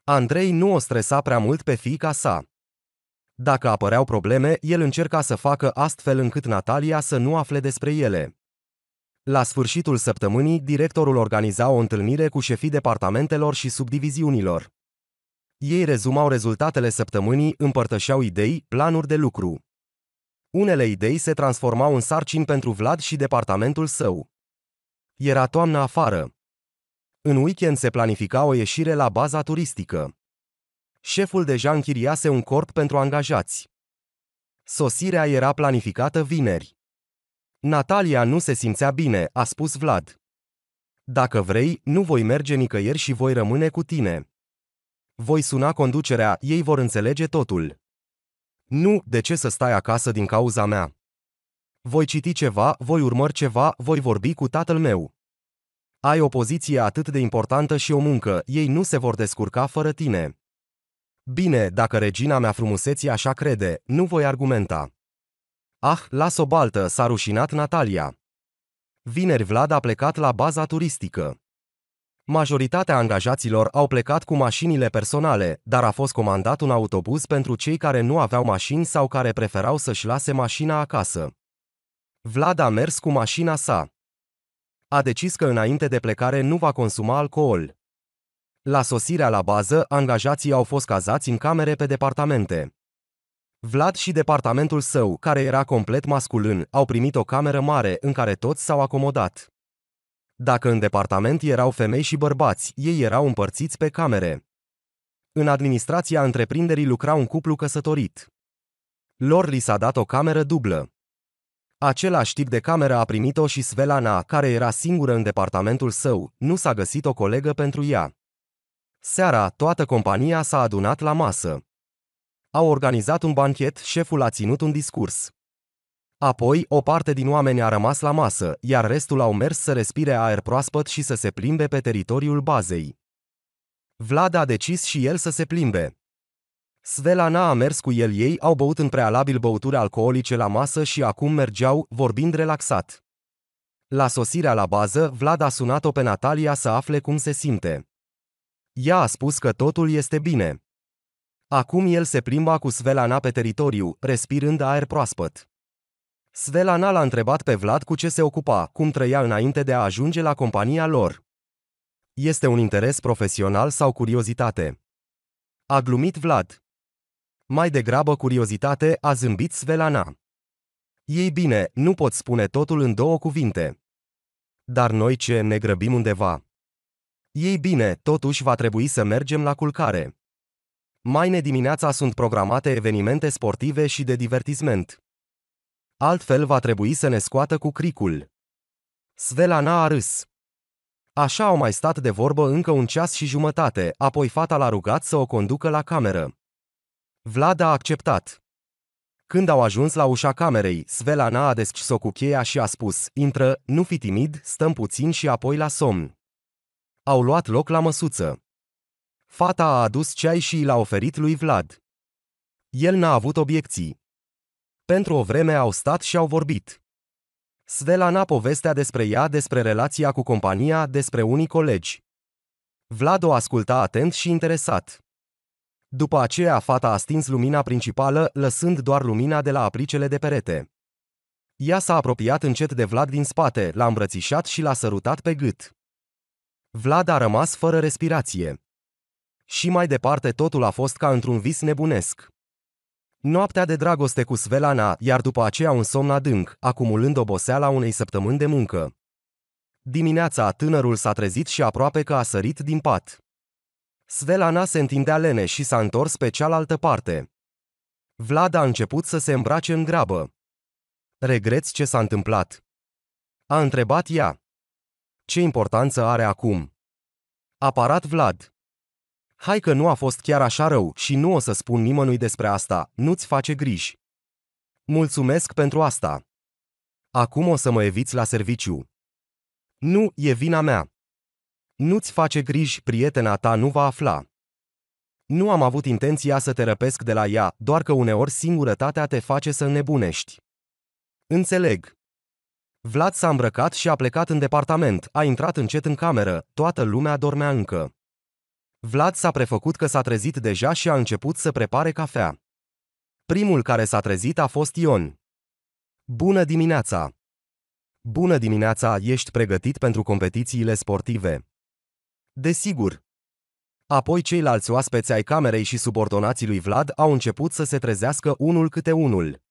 Andrei nu o stresa prea mult pe fiica sa. Dacă apăreau probleme, el încerca să facă astfel încât Natalia să nu afle despre ele. La sfârșitul săptămânii, directorul organiza o întâlnire cu șefii departamentelor și subdiviziunilor. Ei rezumau rezultatele săptămânii, împărtășeau idei, planuri de lucru. Unele idei se transformau în sarcini pentru Vlad și departamentul său. Era toamna afară. În weekend se planifica o ieșire la baza turistică. Șeful deja închiriase un corp pentru angajați. Sosirea era planificată vineri. Natalia nu se simțea bine, a spus Vlad. Dacă vrei, nu voi merge nicăieri și voi rămâne cu tine. Voi suna conducerea, ei vor înțelege totul. Nu, de ce să stai acasă din cauza mea? Voi citi ceva, voi urmări ceva, voi vorbi cu tatăl meu. Ai o poziție atât de importantă și o muncă, ei nu se vor descurca fără tine. Bine, dacă regina mea frumuseții așa crede, nu voi argumenta. Ah, las o baltă, s-a rușinat Natalia. Vineri Vlad a plecat la baza turistică. Majoritatea angajaților au plecat cu mașinile personale, dar a fost comandat un autobuz pentru cei care nu aveau mașini sau care preferau să-și lase mașina acasă. Vlad a mers cu mașina sa. A decis că înainte de plecare nu va consuma alcool. La sosirea la bază, angajații au fost cazați în camere pe departamente. Vlad și departamentul său, care era complet masculin, au primit o cameră mare în care toți s-au acomodat. Dacă în departament erau femei și bărbați, ei erau împărțiți pe camere. În administrația întreprinderii lucra un cuplu căsătorit. Lor li s-a dat o cameră dublă. Același tip de cameră a primit-o și Svelana, care era singură în departamentul său, nu s-a găsit o colegă pentru ea. Seara, toată compania s-a adunat la masă. Au organizat un banchet, șeful a ținut un discurs. Apoi, o parte din oameni a rămas la masă, iar restul au mers să respire aer proaspăt și să se plimbe pe teritoriul bazei. Vlad a decis și el să se plimbe. Svelana a mers cu el ei, au băut în prealabil băuturi alcoolice la masă și acum mergeau, vorbind relaxat. La sosirea la bază, Vlad a sunat-o pe Natalia să afle cum se simte. Ea a spus că totul este bine. Acum el se plimba cu Svelana pe teritoriu, respirând aer proaspăt. Svelana l-a întrebat pe Vlad cu ce se ocupa, cum trăia înainte de a ajunge la compania lor. Este un interes profesional sau curiozitate? A glumit Vlad. Mai degrabă curiozitate, a zâmbit Svelana. Ei bine, nu pot spune totul în două cuvinte. Dar noi ce, ne grăbim undeva. Ei bine, totuși va trebui să mergem la culcare. Mai ne dimineața sunt programate evenimente sportive și de divertisment altfel va trebui să ne scoată cu cricul. Svelana a râs. Așa au mai stat de vorbă încă un ceas și jumătate, apoi fata l-a rugat să o conducă la cameră. Vlad a acceptat. Când au ajuns la ușa camerei, Svelana a deschis-o cu cheia și a spus, intră, nu fi timid, stăm puțin și apoi la somn. Au luat loc la măsuță. Fata a adus ceai și l-a oferit lui Vlad. El n-a avut obiecții. Pentru o vreme au stat și au vorbit. Svelana povestea despre ea, despre relația cu compania, despre unii colegi. Vlad o asculta atent și interesat. După aceea, fata a stins lumina principală, lăsând doar lumina de la apricele de perete. Ea s-a apropiat încet de Vlad din spate, l-a îmbrățișat și l-a sărutat pe gât. Vlad a rămas fără respirație. Și mai departe totul a fost ca într-un vis nebunesc. Noaptea de dragoste cu Svelana, iar după aceea un somn adânc, acumulând oboseala unei săptămâni de muncă. Dimineața, tânărul s-a trezit și aproape că a sărit din pat. Svelana se întindea lene și s-a întors pe cealaltă parte. Vlad a început să se îmbrace în grabă. Regreți ce s-a întâmplat? A întrebat ea. Ce importanță are acum? Aparat Vlad. Hai că nu a fost chiar așa rău și nu o să spun nimănui despre asta, nu-ți face griji. Mulțumesc pentru asta. Acum o să mă eviți la serviciu. Nu, e vina mea. Nu-ți face griji, prietena ta nu va afla. Nu am avut intenția să te răpesc de la ea, doar că uneori singurătatea te face să nebunești. Înțeleg. Vlad s-a îmbrăcat și a plecat în departament, a intrat încet în cameră, toată lumea dormea încă. Vlad s-a prefăcut că s-a trezit deja și a început să prepare cafea. Primul care s-a trezit a fost Ion. Bună dimineața! Bună dimineața, ești pregătit pentru competițiile sportive? Desigur. Apoi ceilalți oaspeți ai camerei și subordonații lui Vlad au început să se trezească unul câte unul.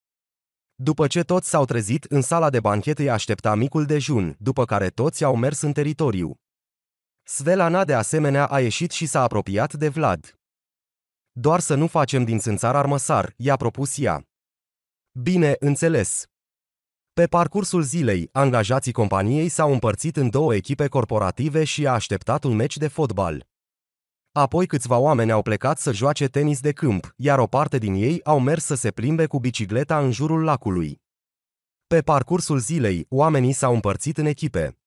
După ce toți s-au trezit, în sala de banchet îi aștepta micul dejun, după care toți au mers în teritoriu. Svelana de asemenea a ieșit și s-a apropiat de Vlad. Doar să nu facem din țânțar armăsar, i-a propus ea. Bine, înțeles. Pe parcursul zilei, angajații companiei s-au împărțit în două echipe corporative și a așteptat un meci de fotbal. Apoi câțiva oameni au plecat să joace tenis de câmp, iar o parte din ei au mers să se plimbe cu bicicleta în jurul lacului. Pe parcursul zilei, oamenii s-au împărțit în echipe.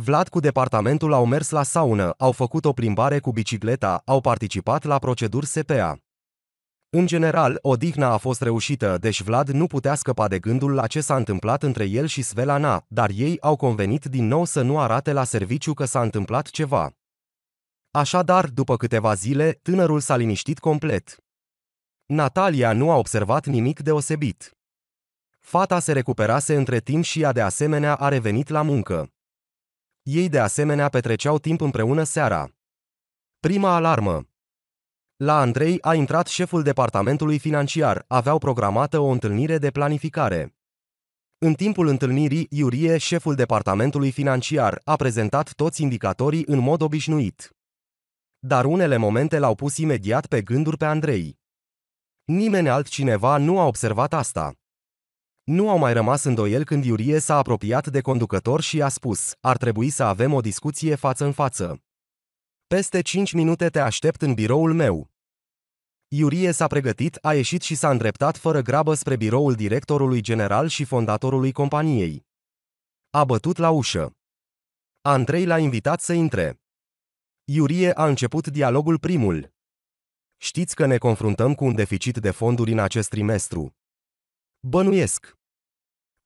Vlad cu departamentul au mers la saună, au făcut o plimbare cu bicicleta, au participat la proceduri SPA. În general, odihna a fost reușită, deci Vlad nu putea scăpa de gândul la ce s-a întâmplat între el și Svelana, dar ei au convenit din nou să nu arate la serviciu că s-a întâmplat ceva. Așadar, după câteva zile, tânărul s-a liniștit complet. Natalia nu a observat nimic deosebit. Fata se recuperase între timp și ea de asemenea a revenit la muncă. Ei de asemenea petreceau timp împreună seara. Prima alarmă. La Andrei a intrat șeful departamentului financiar, aveau programată o întâlnire de planificare. În timpul întâlnirii, Iurie, șeful departamentului financiar, a prezentat toți indicatorii în mod obișnuit. Dar unele momente l-au pus imediat pe gânduri pe Andrei. Nimeni altcineva nu a observat asta. Nu au mai rămas îndoiel când Iurie s-a apropiat de conducător și a spus, ar trebui să avem o discuție față în față. Peste 5 minute te aștept în biroul meu. Iurie s-a pregătit, a ieșit și s-a îndreptat fără grabă spre biroul directorului general și fondatorului companiei. A bătut la ușă. Andrei l-a invitat să intre. Iurie a început dialogul primul. Știți că ne confruntăm cu un deficit de fonduri în acest trimestru. Bănuiesc.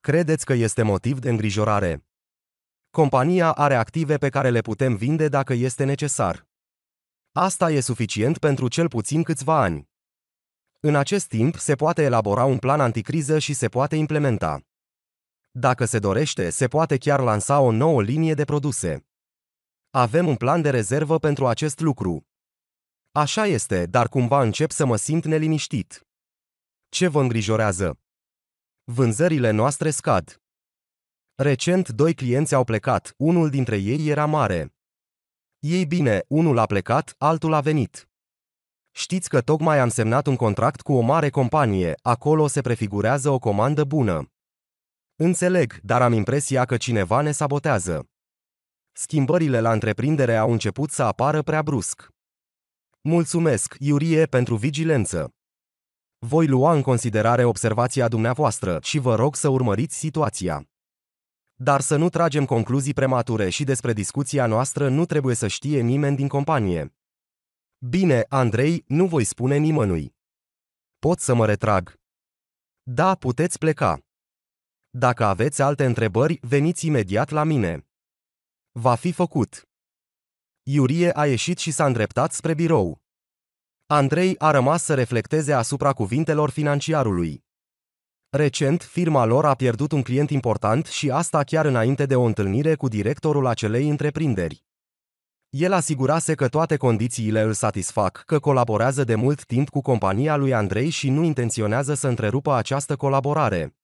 Credeți că este motiv de îngrijorare? Compania are active pe care le putem vinde dacă este necesar. Asta e suficient pentru cel puțin câțiva ani. În acest timp se poate elabora un plan anticriză și se poate implementa. Dacă se dorește, se poate chiar lansa o nouă linie de produse. Avem un plan de rezervă pentru acest lucru. Așa este, dar cumva încep să mă simt neliniștit. Ce vă îngrijorează? Vânzările noastre scad. Recent, doi clienți au plecat, unul dintre ei era mare. Ei bine, unul a plecat, altul a venit. Știți că tocmai am semnat un contract cu o mare companie, acolo se prefigurează o comandă bună. Înțeleg, dar am impresia că cineva ne sabotează. Schimbările la întreprindere au început să apară prea brusc. Mulțumesc, Iurie, pentru vigilență. Voi lua în considerare observația dumneavoastră și vă rog să urmăriți situația. Dar să nu tragem concluzii premature și despre discuția noastră nu trebuie să știe nimeni din companie. Bine, Andrei, nu voi spune nimănui. Pot să mă retrag. Da, puteți pleca. Dacă aveți alte întrebări, veniți imediat la mine. Va fi făcut. Iurie a ieșit și s-a îndreptat spre birou. Andrei a rămas să reflecteze asupra cuvintelor financiarului. Recent, firma lor a pierdut un client important și asta chiar înainte de o întâlnire cu directorul acelei întreprinderi. El asigurase că toate condițiile îl satisfac, că colaborează de mult timp cu compania lui Andrei și nu intenționează să întrerupă această colaborare.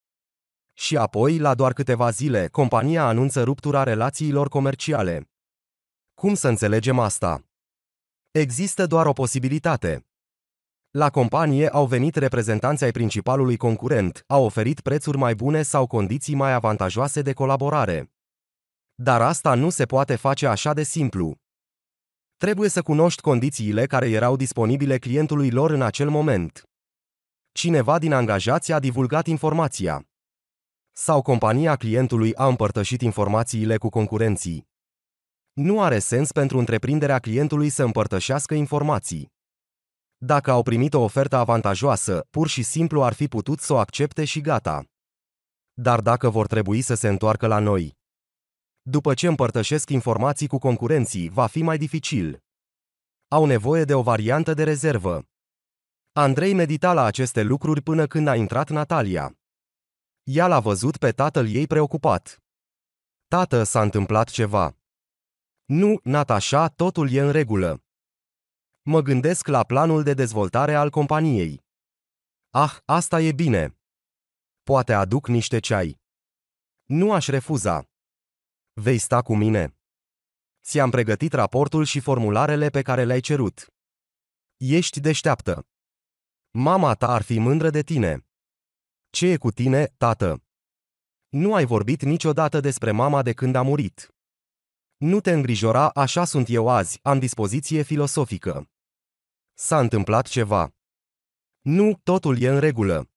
Și apoi, la doar câteva zile, compania anunță ruptura relațiilor comerciale. Cum să înțelegem asta? Există doar o posibilitate. La companie au venit reprezentanții ai principalului concurent, au oferit prețuri mai bune sau condiții mai avantajoase de colaborare. Dar asta nu se poate face așa de simplu. Trebuie să cunoști condițiile care erau disponibile clientului lor în acel moment. Cineva din angajați a divulgat informația. Sau compania clientului a împărtășit informațiile cu concurenții. Nu are sens pentru întreprinderea clientului să împărtășească informații. Dacă au primit o ofertă avantajoasă, pur și simplu ar fi putut să o accepte și gata. Dar dacă vor trebui să se întoarcă la noi, după ce împărtășesc informații cu concurenții, va fi mai dificil. Au nevoie de o variantă de rezervă. Andrei medita la aceste lucruri până când a intrat Natalia. Ea l-a văzut pe tatăl ei preocupat. Tată, s-a întâmplat ceva. Nu, Natasha, totul e în regulă. Mă gândesc la planul de dezvoltare al companiei. Ah, asta e bine. Poate aduc niște ceai. Nu aș refuza. Vei sta cu mine. Ți-am pregătit raportul și formularele pe care le-ai cerut. Ești deșteaptă. Mama ta ar fi mândră de tine. Ce e cu tine, tată? Nu ai vorbit niciodată despre mama de când a murit. Nu te îngrijora, așa sunt eu azi, am dispoziție filosofică. S-a întâmplat ceva. Nu, totul e în regulă.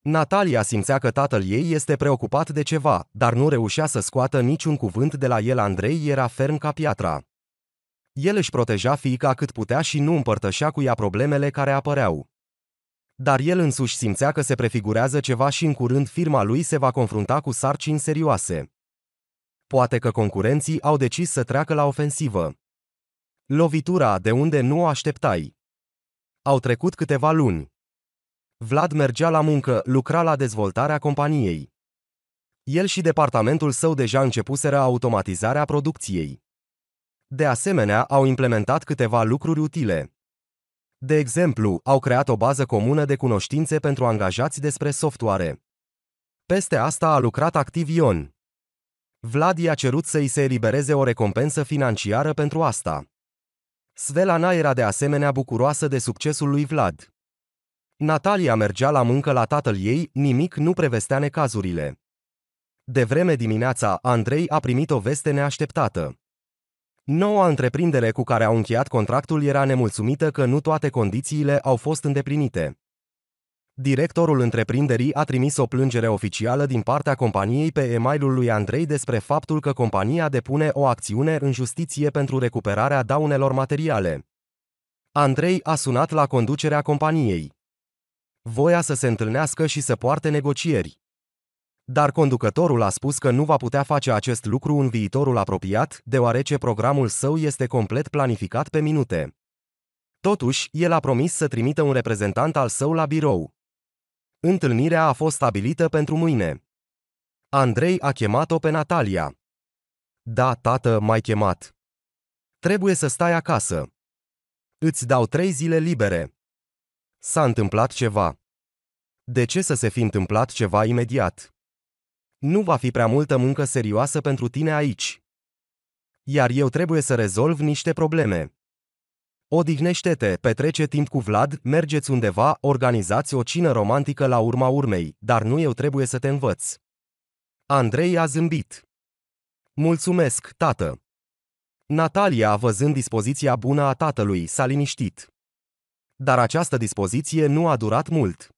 Natalia simțea că tatăl ei este preocupat de ceva, dar nu reușea să scoată niciun cuvânt de la el. Andrei era ferm ca piatra. El își proteja fiica cât putea și nu împărtășea cu ea problemele care apăreau. Dar el însuși simțea că se prefigurează ceva și în curând firma lui se va confrunta cu sarcini serioase. Poate că concurenții au decis să treacă la ofensivă. Lovitura de unde nu o așteptai. Au trecut câteva luni. Vlad mergea la muncă, lucra la dezvoltarea companiei. El și departamentul său deja începuseră automatizarea producției. De asemenea, au implementat câteva lucruri utile. De exemplu, au creat o bază comună de cunoștințe pentru angajați despre software. Peste asta a lucrat activ Ion. Vlad i-a cerut să-i se elibereze o recompensă financiară pentru asta. Svelana era de asemenea bucuroasă de succesul lui Vlad. Natalia mergea la muncă la tatăl ei, nimic nu prevestea necazurile. De vreme dimineața, Andrei a primit o veste neașteptată. Noua întreprindere cu care au încheiat contractul era nemulțumită că nu toate condițiile au fost îndeplinite. Directorul întreprinderii a trimis o plângere oficială din partea companiei pe emailul lui Andrei despre faptul că compania depune o acțiune în justiție pentru recuperarea daunelor materiale. Andrei a sunat la conducerea companiei. Voia să se întâlnească și să poarte negocieri. Dar conducătorul a spus că nu va putea face acest lucru în viitorul apropiat, deoarece programul său este complet planificat pe minute. Totuși, el a promis să trimită un reprezentant al său la birou. Întâlnirea a fost stabilită pentru mâine. Andrei a chemat-o pe Natalia. Da, tată, m-ai chemat. Trebuie să stai acasă. Îți dau trei zile libere. S-a întâmplat ceva. De ce să se fi întâmplat ceva imediat? Nu va fi prea multă muncă serioasă pentru tine aici. Iar eu trebuie să rezolv niște probleme. Odihnește-te, petrece timp cu Vlad, mergeți undeva, organizați o cină romantică la urma urmei, dar nu eu trebuie să te învăț. Andrei a zâmbit. Mulțumesc, tată. Natalia, văzând dispoziția bună a tatălui, s-a liniștit. Dar această dispoziție nu a durat mult.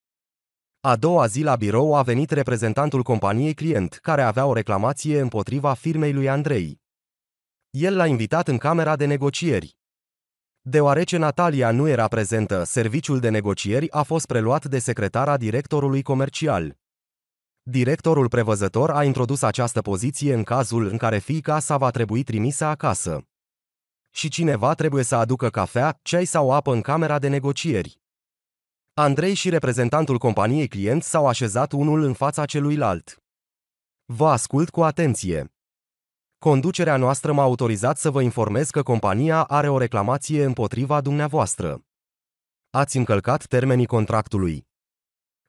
A doua zi la birou a venit reprezentantul companiei client, care avea o reclamație împotriva firmei lui Andrei. El l-a invitat în camera de negocieri. Deoarece Natalia nu era prezentă, serviciul de negocieri a fost preluat de secretara directorului comercial. Directorul prevăzător a introdus această poziție în cazul în care fiica sa va trebui trimisă acasă. Și cineva trebuie să aducă cafea, ceai sau apă în camera de negocieri. Andrei și reprezentantul companiei client s-au așezat unul în fața celuilalt. Vă ascult cu atenție. Conducerea noastră m-a autorizat să vă informez că compania are o reclamație împotriva dumneavoastră. Ați încălcat termenii contractului.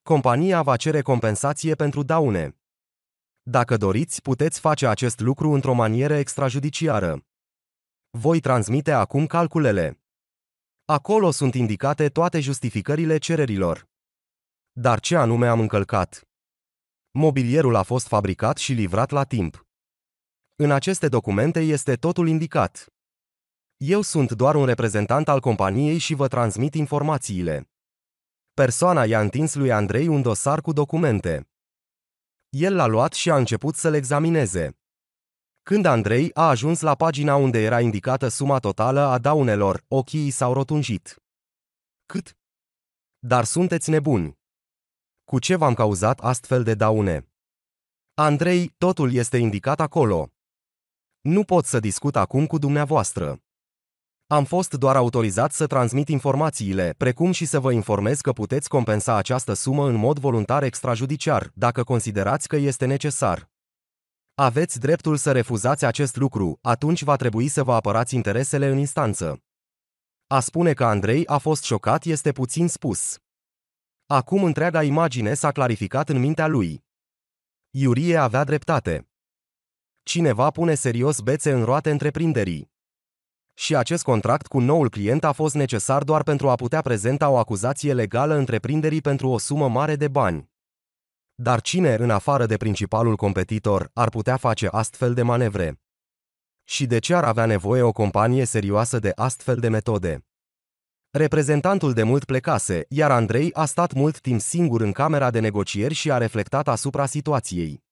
Compania va cere compensație pentru daune. Dacă doriți, puteți face acest lucru într-o manieră extrajudiciară. Voi transmite acum calculele. Acolo sunt indicate toate justificările cererilor. Dar ce anume am încălcat? Mobilierul a fost fabricat și livrat la timp. În aceste documente este totul indicat. Eu sunt doar un reprezentant al companiei și vă transmit informațiile. Persoana i-a întins lui Andrei un dosar cu documente. El l-a luat și a început să-l examineze. Când Andrei a ajuns la pagina unde era indicată suma totală a daunelor, ochii i s-au rotunjit. Cât? Dar sunteți nebuni. Cu ce v-am cauzat astfel de daune? Andrei, totul este indicat acolo. Nu pot să discut acum cu dumneavoastră. Am fost doar autorizat să transmit informațiile, precum și să vă informez că puteți compensa această sumă în mod voluntar extrajudiciar, dacă considerați că este necesar. Aveți dreptul să refuzați acest lucru, atunci va trebui să vă apărați interesele în instanță. A spune că Andrei a fost șocat este puțin spus. Acum întreaga imagine s-a clarificat în mintea lui. Iurie avea dreptate. Cineva pune serios bețe în roate întreprinderii. Și acest contract cu noul client a fost necesar doar pentru a putea prezenta o acuzație legală întreprinderii pentru o sumă mare de bani. Dar cine, în afară de principalul competitor, ar putea face astfel de manevre? Și de ce ar avea nevoie o companie serioasă de astfel de metode? Reprezentantul de mult plecase, iar Andrei a stat mult timp singur în camera de negocieri și a reflectat asupra situației.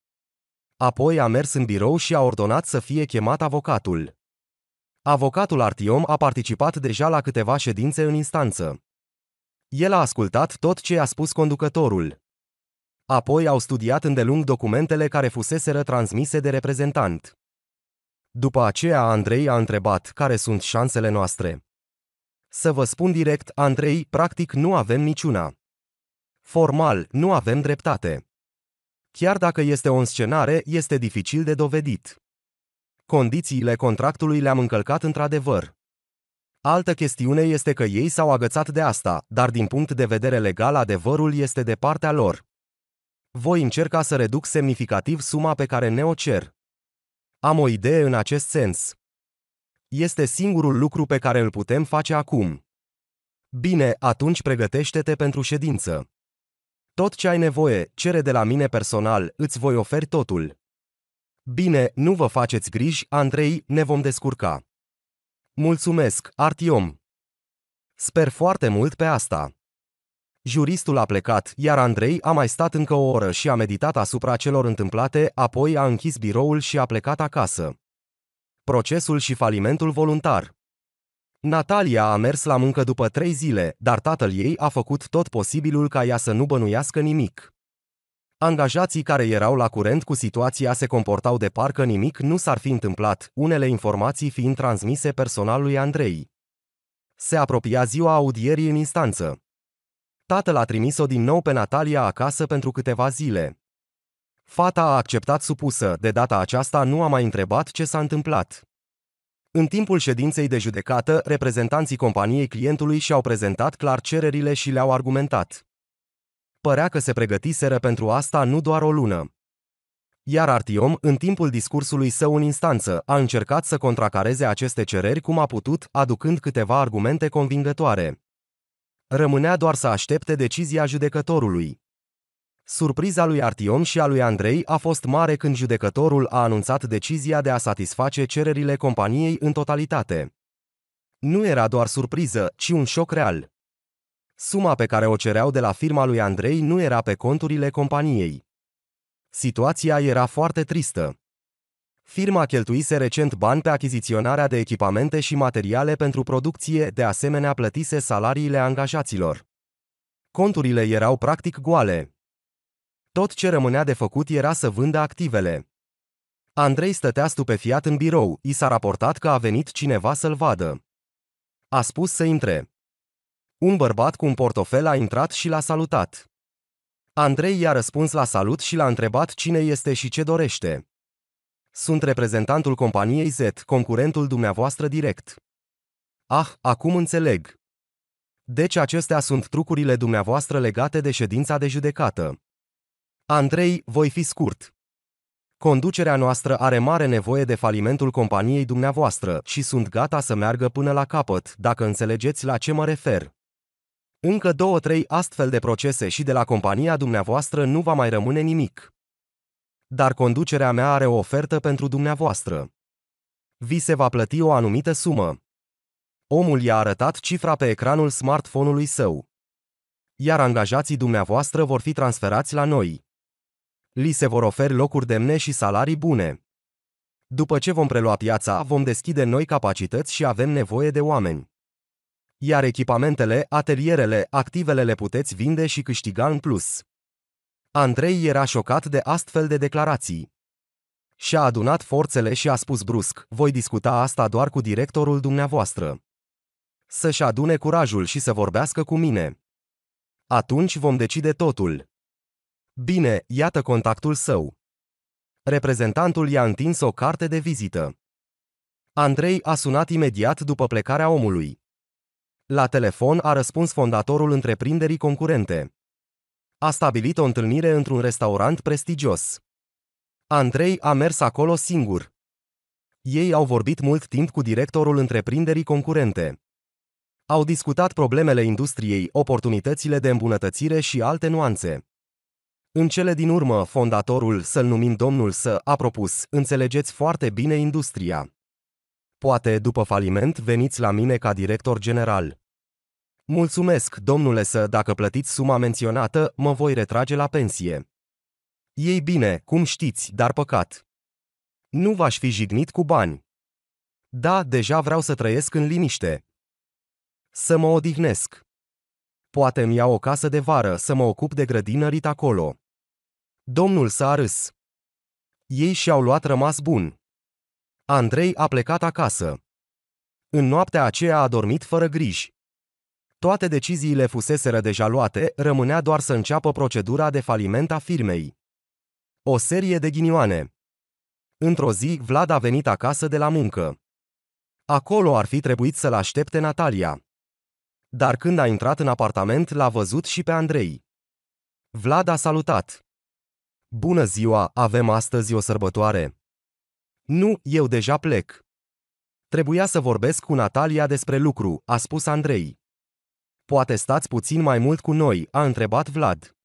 Apoi a mers în birou și a ordonat să fie chemat avocatul. Avocatul Artiom a participat deja la câteva ședințe în instanță. El a ascultat tot ce a spus conducătorul. Apoi au studiat îndelung documentele care fuseseră transmise de reprezentant. După aceea, Andrei a întrebat care sunt șansele noastre. Să vă spun direct, Andrei, practic nu avem niciuna. Formal, nu avem dreptate. Chiar dacă este o înscenare, este dificil de dovedit. Condițiile contractului le-am încălcat într-adevăr. Altă chestiune este că ei s-au agățat de asta, dar din punct de vedere legal adevărul este de partea lor. Voi încerca să reduc semnificativ suma pe care ne o cer. Am o idee în acest sens. Este singurul lucru pe care îl putem face acum. Bine, atunci pregătește-te pentru ședință. Tot ce ai nevoie, cere de la mine personal, îți voi oferi totul. Bine, nu vă faceți griji, Andrei, ne vom descurca. Mulțumesc, Artiom. Sper foarte mult pe asta. Juristul a plecat, iar Andrei a mai stat încă o oră și a meditat asupra celor întâmplate, apoi a închis biroul și a plecat acasă. Procesul și falimentul voluntar. Natalia a mers la muncă după trei zile, dar tatăl ei a făcut tot posibilul ca ea să nu bănuiască nimic. Angajații care erau la curent cu situația se comportau de parcă nimic nu s-ar fi întâmplat, unele informații fiind transmise personalului Andrei. Se apropia ziua audierii în instanță. Tatăl a trimis-o din nou pe Natalia acasă pentru câteva zile. Fata a acceptat supusă, de data aceasta nu a mai întrebat ce s-a întâmplat. În timpul ședinței de judecată, reprezentanții companiei clientului și-au prezentat clar cererile și le-au argumentat. Părea că se pregătiseră pentru asta nu doar o lună. Iar Artiom, în timpul discursului său în instanță, a încercat să contracareze aceste cereri cum a putut, aducând câteva argumente convingătoare. Rămânea doar să aștepte decizia judecătorului. Surpriza lui Artiom și a lui Andrei a fost mare când judecătorul a anunțat decizia de a satisface cererile companiei în totalitate. Nu era doar surpriză, ci un șoc real. Suma pe care o cereau de la firma lui Andrei nu era pe conturile companiei. Situația era foarte tristă. Firma cheltuise recent bani pe achiziționarea de echipamente și materiale pentru producție, de asemenea plătise salariile angajaților. Conturile erau practic goale, tot ce rămânea de făcut era să vândă activele. Andrei stătea stupefiat în birou, i s-a raportat că a venit cineva să-l vadă. A spus să intre. Un bărbat cu un portofel a intrat și l-a salutat. Andrei i-a răspuns la salut și l-a întrebat cine este și ce dorește. Sunt reprezentantul companiei Z, concurentul dumneavoastră direct. Ah, acum înțeleg. Deci acestea sunt trucurile dumneavoastră legate de ședința de judecată. Andrei, voi fi scurt. Conducerea noastră are mare nevoie de falimentul companiei dumneavoastră și sunt gata să meargă până la capăt, dacă înțelegeți la ce mă refer. Încă două-trei astfel de procese și de la compania dumneavoastră nu va mai rămâne nimic. Dar conducerea mea are o ofertă pentru dumneavoastră. Vi se va plăti o anumită sumă. Omul i-a arătat cifra pe ecranul smartphone-ului său. Iar angajații dumneavoastră vor fi transferați la noi li se vor oferi locuri demne și salarii bune. După ce vom prelua piața, vom deschide noi capacități și avem nevoie de oameni. Iar echipamentele, atelierele, activele le puteți vinde și câștiga în plus. Andrei era șocat de astfel de declarații. Și-a adunat forțele și a spus brusc, voi discuta asta doar cu directorul dumneavoastră. Să-și adune curajul și să vorbească cu mine. Atunci vom decide totul. Bine, iată contactul său. Reprezentantul i-a întins o carte de vizită. Andrei a sunat imediat după plecarea omului. La telefon a răspuns fondatorul întreprinderii concurente. A stabilit o întâlnire într-un restaurant prestigios. Andrei a mers acolo singur. Ei au vorbit mult timp cu directorul întreprinderii concurente. Au discutat problemele industriei, oportunitățile de îmbunătățire și alte nuanțe. În cele din urmă, fondatorul, să-l numim domnul să, a propus, înțelegeți foarte bine industria. Poate, după faliment, veniți la mine ca director general. Mulțumesc, domnule să, dacă plătiți suma menționată, mă voi retrage la pensie. Ei bine, cum știți, dar păcat. Nu v-aș fi jignit cu bani. Da, deja vreau să trăiesc în liniște. Să mă odihnesc. Poate îmi iau o casă de vară să mă ocup de grădinărit acolo. Domnul s-a râs. Ei și-au luat rămas bun. Andrei a plecat acasă. În noaptea aceea a dormit fără griji. Toate deciziile fuseseră deja luate, rămânea doar să înceapă procedura de faliment a firmei. O serie de ghinioane. Într-o zi, Vlad a venit acasă de la muncă. Acolo ar fi trebuit să-l aștepte Natalia. Dar când a intrat în apartament, l-a văzut și pe Andrei. Vlad a salutat. Bună ziua, avem astăzi o sărbătoare. Nu, eu deja plec. Trebuia să vorbesc cu Natalia despre lucru, a spus Andrei. Poate stați puțin mai mult cu noi, a întrebat Vlad.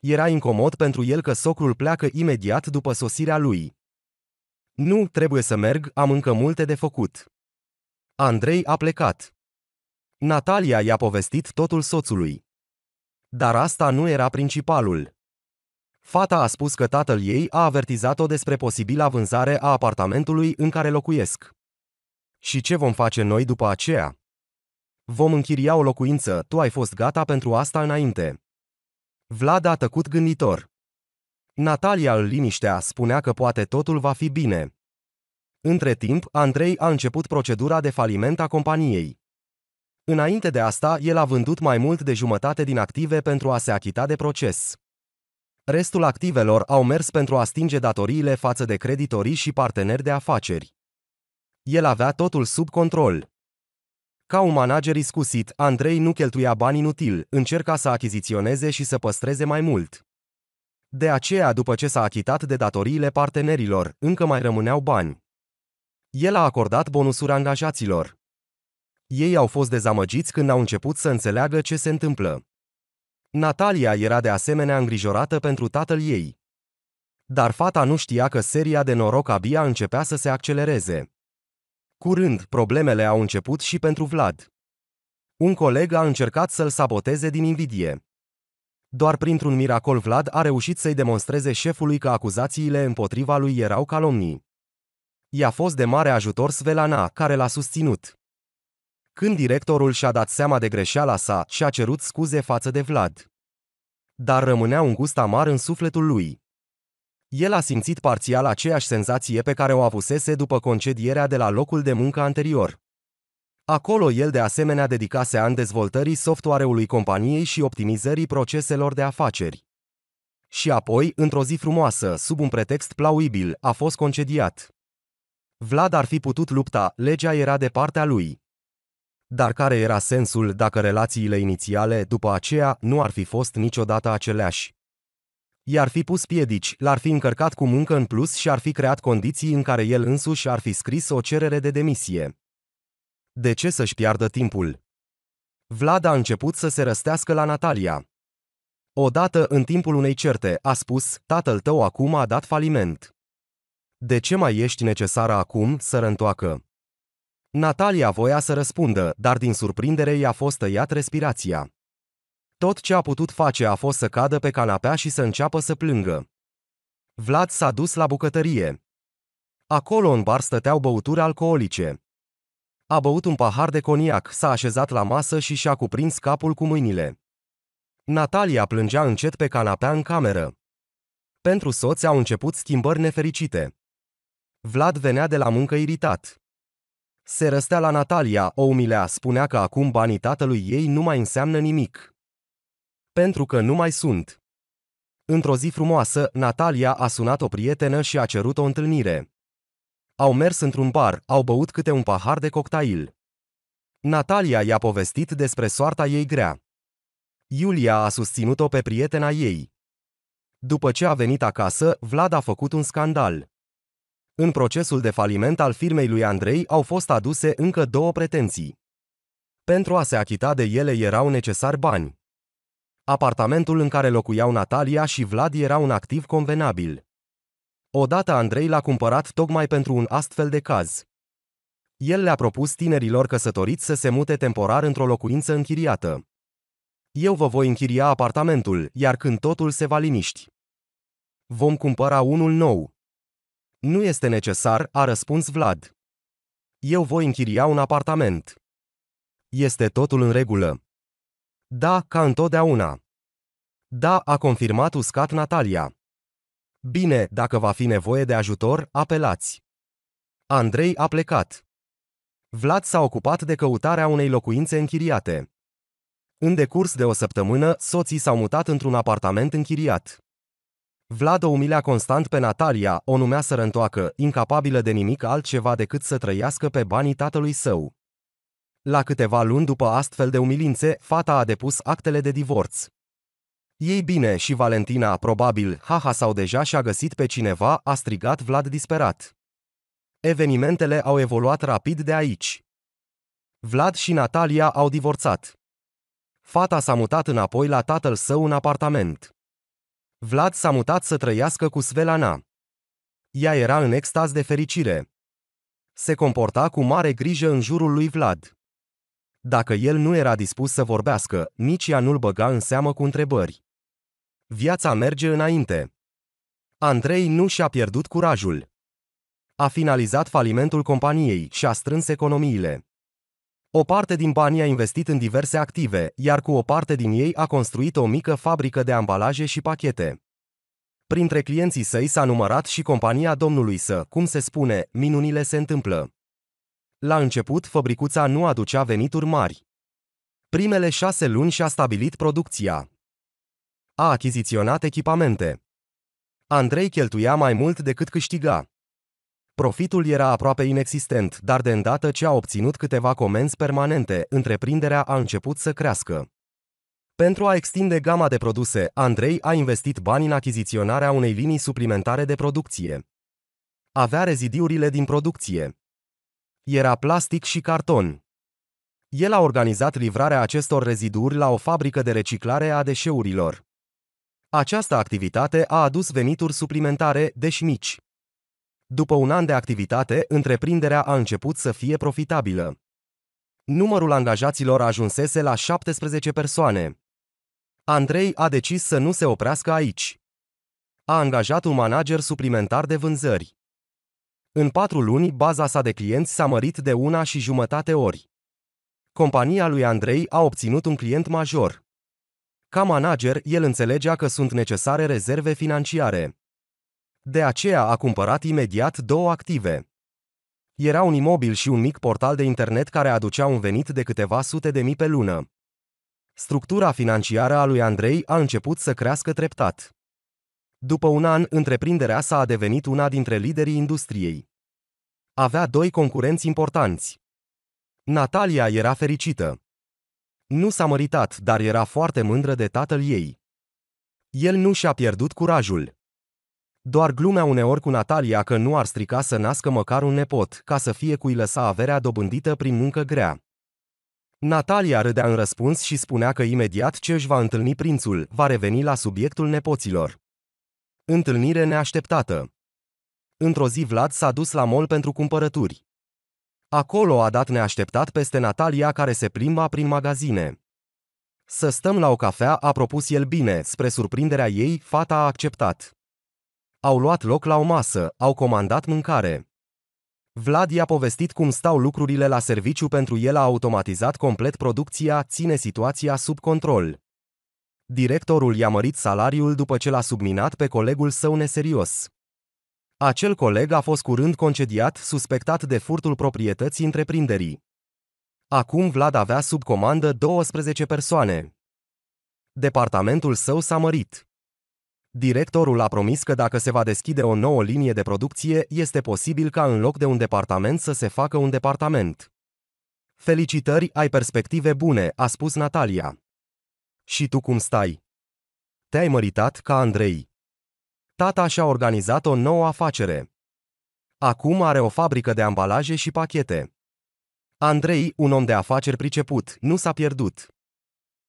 Era incomod pentru el că socrul pleacă imediat după sosirea lui. Nu, trebuie să merg, am încă multe de făcut. Andrei a plecat. Natalia i-a povestit totul soțului. Dar asta nu era principalul. Fata a spus că tatăl ei a avertizat-o despre posibila vânzare a apartamentului în care locuiesc. Și ce vom face noi după aceea? Vom închiria o locuință, tu ai fost gata pentru asta înainte. Vlad a tăcut gânditor. Natalia îl liniștea, spunea că poate totul va fi bine. Între timp, Andrei a început procedura de faliment a companiei. Înainte de asta, el a vândut mai mult de jumătate din active pentru a se achita de proces. Restul activelor au mers pentru a stinge datoriile față de creditorii și parteneri de afaceri. El avea totul sub control. Ca un manager iscusit, Andrei nu cheltuia bani inutil, încerca să achiziționeze și să păstreze mai mult. De aceea, după ce s-a achitat de datoriile partenerilor, încă mai rămâneau bani. El a acordat bonusuri angajaților. Ei au fost dezamăgiți când au început să înțeleagă ce se întâmplă. Natalia era de asemenea îngrijorată pentru tatăl ei. Dar fata nu știa că seria de noroc abia începea să se accelereze. Curând, problemele au început și pentru Vlad. Un coleg a încercat să-l saboteze din invidie. Doar printr-un miracol Vlad a reușit să-i demonstreze șefului că acuzațiile împotriva lui erau calomnii. I-a fost de mare ajutor Svelana, care l-a susținut când directorul și-a dat seama de greșeala sa și a cerut scuze față de Vlad. Dar rămânea un gust amar în sufletul lui. El a simțit parțial aceeași senzație pe care o avusese după concedierea de la locul de muncă anterior. Acolo el de asemenea dedicase ani dezvoltării software-ului companiei și optimizării proceselor de afaceri. Și apoi, într-o zi frumoasă, sub un pretext plauibil, a fost concediat. Vlad ar fi putut lupta, legea era de partea lui. Dar care era sensul dacă relațiile inițiale, după aceea, nu ar fi fost niciodată aceleași? i-ar fi pus piedici, l-ar fi încărcat cu muncă în plus și ar fi creat condiții în care el însuși ar fi scris o cerere de demisie. De ce să-și piardă timpul? Vlad a început să se răstească la Natalia. Odată, în timpul unei certe, a spus, tatăl tău acum a dat faliment. De ce mai ești necesară acum să răntoacă? Natalia voia să răspundă, dar din surprindere i-a fost tăiat respirația. Tot ce a putut face a fost să cadă pe canapea și să înceapă să plângă. Vlad s-a dus la bucătărie. Acolo în bar stăteau băuturi alcoolice. A băut un pahar de coniac, s-a așezat la masă și și-a cuprins capul cu mâinile. Natalia plângea încet pe canapea în cameră. Pentru soț au început schimbări nefericite. Vlad venea de la muncă iritat. Se răstea la Natalia, o umilea, spunea că acum banii tatălui ei nu mai înseamnă nimic. Pentru că nu mai sunt. Într-o zi frumoasă, Natalia a sunat o prietenă și a cerut o întâlnire. Au mers într-un bar, au băut câte un pahar de cocktail. Natalia i-a povestit despre soarta ei grea. Iulia a susținut-o pe prietena ei. După ce a venit acasă, Vlad a făcut un scandal. În procesul de faliment al firmei lui Andrei au fost aduse încă două pretenții. Pentru a se achita de ele erau necesari bani. Apartamentul în care locuiau Natalia și Vlad era un activ convenabil. Odată Andrei l-a cumpărat tocmai pentru un astfel de caz. El le-a propus tinerilor căsătoriți să se mute temporar într-o locuință închiriată. Eu vă voi închiria apartamentul, iar când totul se va liniști. Vom cumpăra unul nou, nu este necesar, a răspuns Vlad. Eu voi închiria un apartament. Este totul în regulă. Da, ca întotdeauna. Da, a confirmat uscat Natalia. Bine, dacă va fi nevoie de ajutor, apelați. Andrei a plecat. Vlad s-a ocupat de căutarea unei locuințe închiriate. În decurs de o săptămână, soții s-au mutat într-un apartament închiriat. Vlad o umilea constant pe Natalia, o numea sărăntoacă, incapabilă de nimic altceva decât să trăiască pe banii tatălui său. La câteva luni după astfel de umilințe, fata a depus actele de divorț. Ei bine și Valentina, probabil, haha sau deja și-a găsit pe cineva, a strigat Vlad disperat. Evenimentele au evoluat rapid de aici. Vlad și Natalia au divorțat. Fata s-a mutat înapoi la tatăl său în apartament. Vlad s-a mutat să trăiască cu Svelana. Ea era în extaz de fericire. Se comporta cu mare grijă în jurul lui Vlad. Dacă el nu era dispus să vorbească, nici ea nu-l băga în seamă cu întrebări. Viața merge înainte. Andrei nu și-a pierdut curajul. A finalizat falimentul companiei și a strâns economiile. O parte din banii a investit în diverse active, iar cu o parte din ei a construit o mică fabrică de ambalaje și pachete. Printre clienții săi s-a numărat și compania domnului să, cum se spune, minunile se întâmplă. La început, fabricuța nu aducea venituri mari. Primele șase luni și-a stabilit producția. A achiziționat echipamente. Andrei cheltuia mai mult decât câștiga. Profitul era aproape inexistent, dar de îndată ce a obținut câteva comenzi permanente, întreprinderea a început să crească. Pentru a extinde gama de produse, Andrei a investit bani în achiziționarea unei linii suplimentare de producție. Avea rezidiurile din producție. Era plastic și carton. El a organizat livrarea acestor reziduri la o fabrică de reciclare a deșeurilor. Această activitate a adus venituri suplimentare, deși mici. După un an de activitate, întreprinderea a început să fie profitabilă. Numărul angajaților ajunsese la 17 persoane. Andrei a decis să nu se oprească aici. A angajat un manager suplimentar de vânzări. În patru luni, baza sa de clienți s-a mărit de una și jumătate ori. Compania lui Andrei a obținut un client major. Ca manager, el înțelegea că sunt necesare rezerve financiare. De aceea a cumpărat imediat două active. Era un imobil și un mic portal de internet care aducea un venit de câteva sute de mii pe lună. Structura financiară a lui Andrei a început să crească treptat. După un an, întreprinderea sa a devenit una dintre liderii industriei. Avea doi concurenți importanți. Natalia era fericită. Nu s-a măritat, dar era foarte mândră de tatăl ei. El nu și-a pierdut curajul. Doar glumea uneori cu Natalia că nu ar strica să nască măcar un nepot, ca să fie cui lăsa averea dobândită prin muncă grea. Natalia râdea în răspuns și spunea că imediat ce își va întâlni prințul, va reveni la subiectul nepoților. Întâlnire neașteptată. Într-o zi Vlad s-a dus la mol pentru cumpărături. Acolo a dat neașteptat peste Natalia care se plimba prin magazine. Să stăm la o cafea, a propus el bine, spre surprinderea ei, fata a acceptat au luat loc la o masă, au comandat mâncare. Vlad i-a povestit cum stau lucrurile la serviciu pentru el a automatizat complet producția, ține situația sub control. Directorul i-a mărit salariul după ce l-a subminat pe colegul său neserios. Acel coleg a fost curând concediat, suspectat de furtul proprietății întreprinderii. Acum Vlad avea sub comandă 12 persoane. Departamentul său s-a mărit. Directorul a promis că dacă se va deschide o nouă linie de producție, este posibil ca în loc de un departament să se facă un departament. Felicitări, ai perspective bune, a spus Natalia. Și tu cum stai? Te-ai măritat ca Andrei. Tata și-a organizat o nouă afacere. Acum are o fabrică de ambalaje și pachete. Andrei, un om de afaceri priceput, nu s-a pierdut.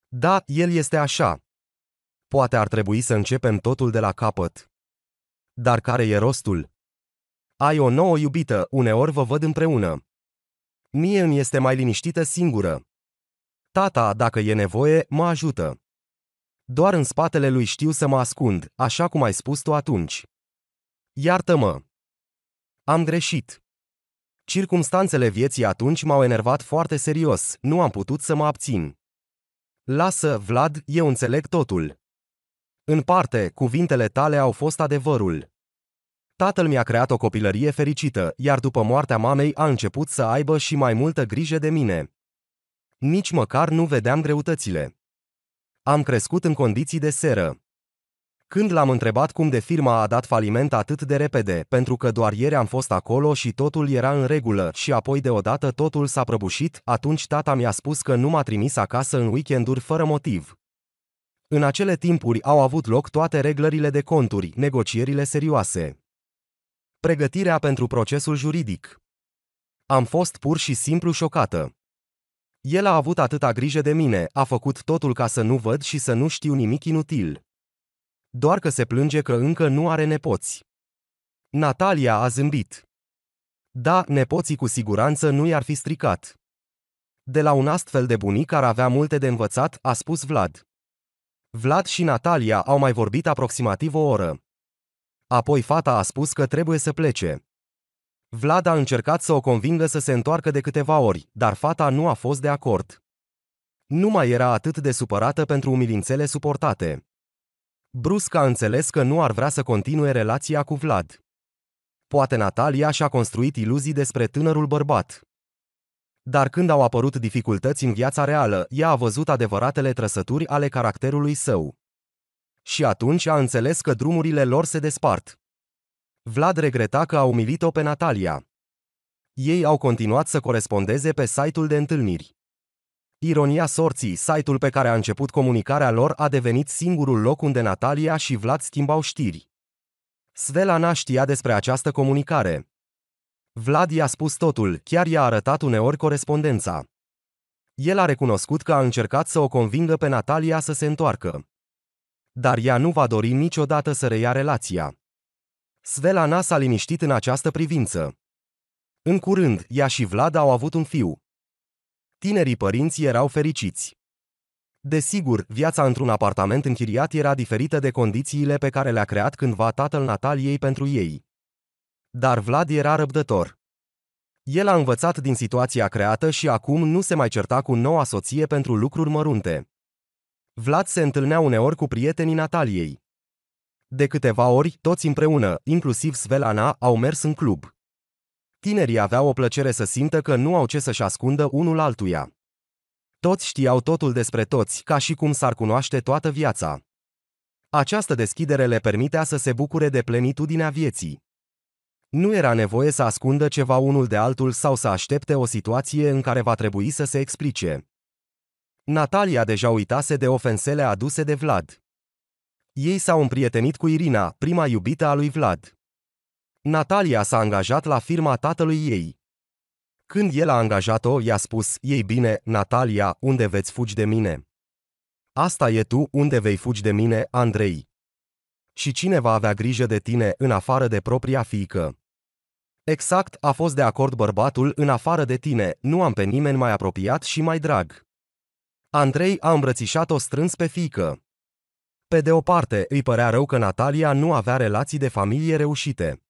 Da, el este așa, Poate ar trebui să începem totul de la capăt. Dar care e rostul? Ai o nouă iubită, uneori vă văd împreună. Mie îmi este mai liniștită singură. Tata, dacă e nevoie, mă ajută. Doar în spatele lui știu să mă ascund, așa cum ai spus tu atunci. Iartă-mă! Am greșit. Circumstanțele vieții atunci m-au enervat foarte serios, nu am putut să mă abțin. Lasă, Vlad, eu înțeleg totul. În parte, cuvintele tale au fost adevărul. Tatăl mi-a creat o copilărie fericită, iar după moartea mamei a început să aibă și mai multă grijă de mine. Nici măcar nu vedeam greutățile. Am crescut în condiții de seră. Când l-am întrebat cum de firma a dat faliment atât de repede, pentru că doar ieri am fost acolo și totul era în regulă și apoi deodată totul s-a prăbușit, atunci tata mi-a spus că nu m-a trimis acasă în weekenduri fără motiv. În acele timpuri au avut loc toate reglările de conturi, negocierile serioase. Pregătirea pentru procesul juridic. Am fost pur și simplu șocată. El a avut atâta grijă de mine, a făcut totul ca să nu văd și să nu știu nimic inutil. Doar că se plânge că încă nu are nepoți. Natalia a zâmbit. Da, nepoții cu siguranță nu i-ar fi stricat. De la un astfel de bunic ar avea multe de învățat, a spus Vlad. Vlad și Natalia au mai vorbit aproximativ o oră. Apoi fata a spus că trebuie să plece. Vlad a încercat să o convingă să se întoarcă de câteva ori, dar fata nu a fost de acord. Nu mai era atât de supărată pentru umilințele suportate. Brusc a înțeles că nu ar vrea să continue relația cu Vlad. Poate Natalia și-a construit iluzii despre tânărul bărbat dar când au apărut dificultăți în viața reală, ea a văzut adevăratele trăsături ale caracterului său. Și atunci a înțeles că drumurile lor se despart. Vlad regreta că a umilit-o pe Natalia. Ei au continuat să corespondeze pe site-ul de întâlniri. Ironia sorții, site-ul pe care a început comunicarea lor a devenit singurul loc unde Natalia și Vlad schimbau știri. Svelana știa despre această comunicare. Vlad i-a spus totul, chiar i-a arătat uneori corespondența. El a recunoscut că a încercat să o convingă pe Natalia să se întoarcă. Dar ea nu va dori niciodată să reia relația. Svelana s-a liniștit în această privință. În curând, ea și Vlad au avut un fiu. Tinerii părinți erau fericiți. Desigur, viața într-un apartament închiriat era diferită de condițiile pe care le-a creat cândva tatăl Nataliei pentru ei. Dar Vlad era răbdător. El a învățat din situația creată și acum nu se mai certa cu noua soție pentru lucruri mărunte. Vlad se întâlnea uneori cu prietenii Nataliei. De câteva ori, toți împreună, inclusiv Svelana, au mers în club. Tinerii aveau o plăcere să simtă că nu au ce să-și ascundă unul altuia. Toți știau totul despre toți, ca și cum s-ar cunoaște toată viața. Această deschidere le permitea să se bucure de plenitudinea vieții. Nu era nevoie să ascundă ceva unul de altul sau să aștepte o situație în care va trebui să se explice. Natalia deja uitase de ofensele aduse de Vlad. Ei s-au împrietenit cu Irina, prima iubită a lui Vlad. Natalia s-a angajat la firma tatălui ei. Când el a angajat-o, i-a spus, ei bine, Natalia, unde veți fugi de mine? Asta e tu, unde vei fugi de mine, Andrei și cine va avea grijă de tine în afară de propria fiică? Exact, a fost de acord bărbatul în afară de tine, nu am pe nimeni mai apropiat și mai drag. Andrei a îmbrățișat-o strâns pe fiică. Pe de o parte, îi părea rău că Natalia nu avea relații de familie reușite.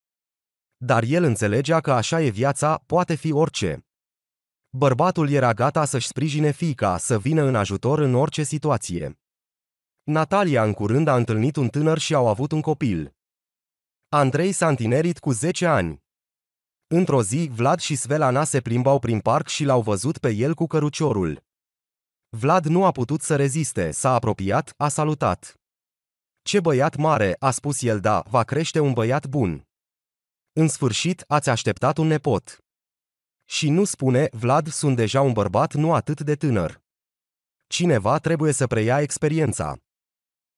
Dar el înțelegea că așa e viața, poate fi orice. Bărbatul era gata să-și sprijine fiica, să vină în ajutor în orice situație. Natalia în curând a întâlnit un tânăr și au avut un copil. Andrei s-a întinerit cu 10 ani. Într-o zi, Vlad și Svelana se plimbau prin parc și l-au văzut pe el cu căruciorul. Vlad nu a putut să reziste, s-a apropiat, a salutat. Ce băiat mare, a spus el da, va crește un băiat bun. În sfârșit, ați așteptat un nepot. Și nu spune, Vlad, sunt deja un bărbat nu atât de tânăr. Cineva trebuie să preia experiența.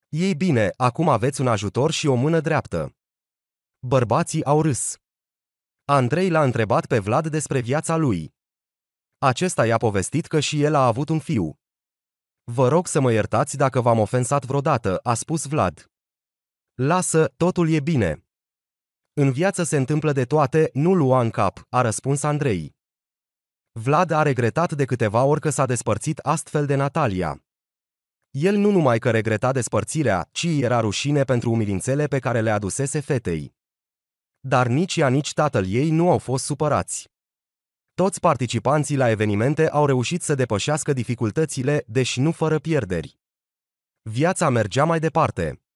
Ei bine, acum aveți un ajutor și o mână dreaptă. Bărbații au râs. Andrei l-a întrebat pe Vlad despre viața lui. Acesta i-a povestit că și el a avut un fiu. Vă rog să mă iertați dacă v-am ofensat vreodată, a spus Vlad. Lasă, totul e bine. În viață se întâmplă de toate, nu lua în cap, a răspuns Andrei. Vlad a regretat de câteva ori că s-a despărțit astfel de Natalia. El nu numai că regreta despărțirea, ci era rușine pentru umilințele pe care le adusese fetei. Dar nici ea, nici tatăl ei nu au fost supărați. Toți participanții la evenimente au reușit să depășească dificultățile, deși nu fără pierderi. Viața mergea mai departe.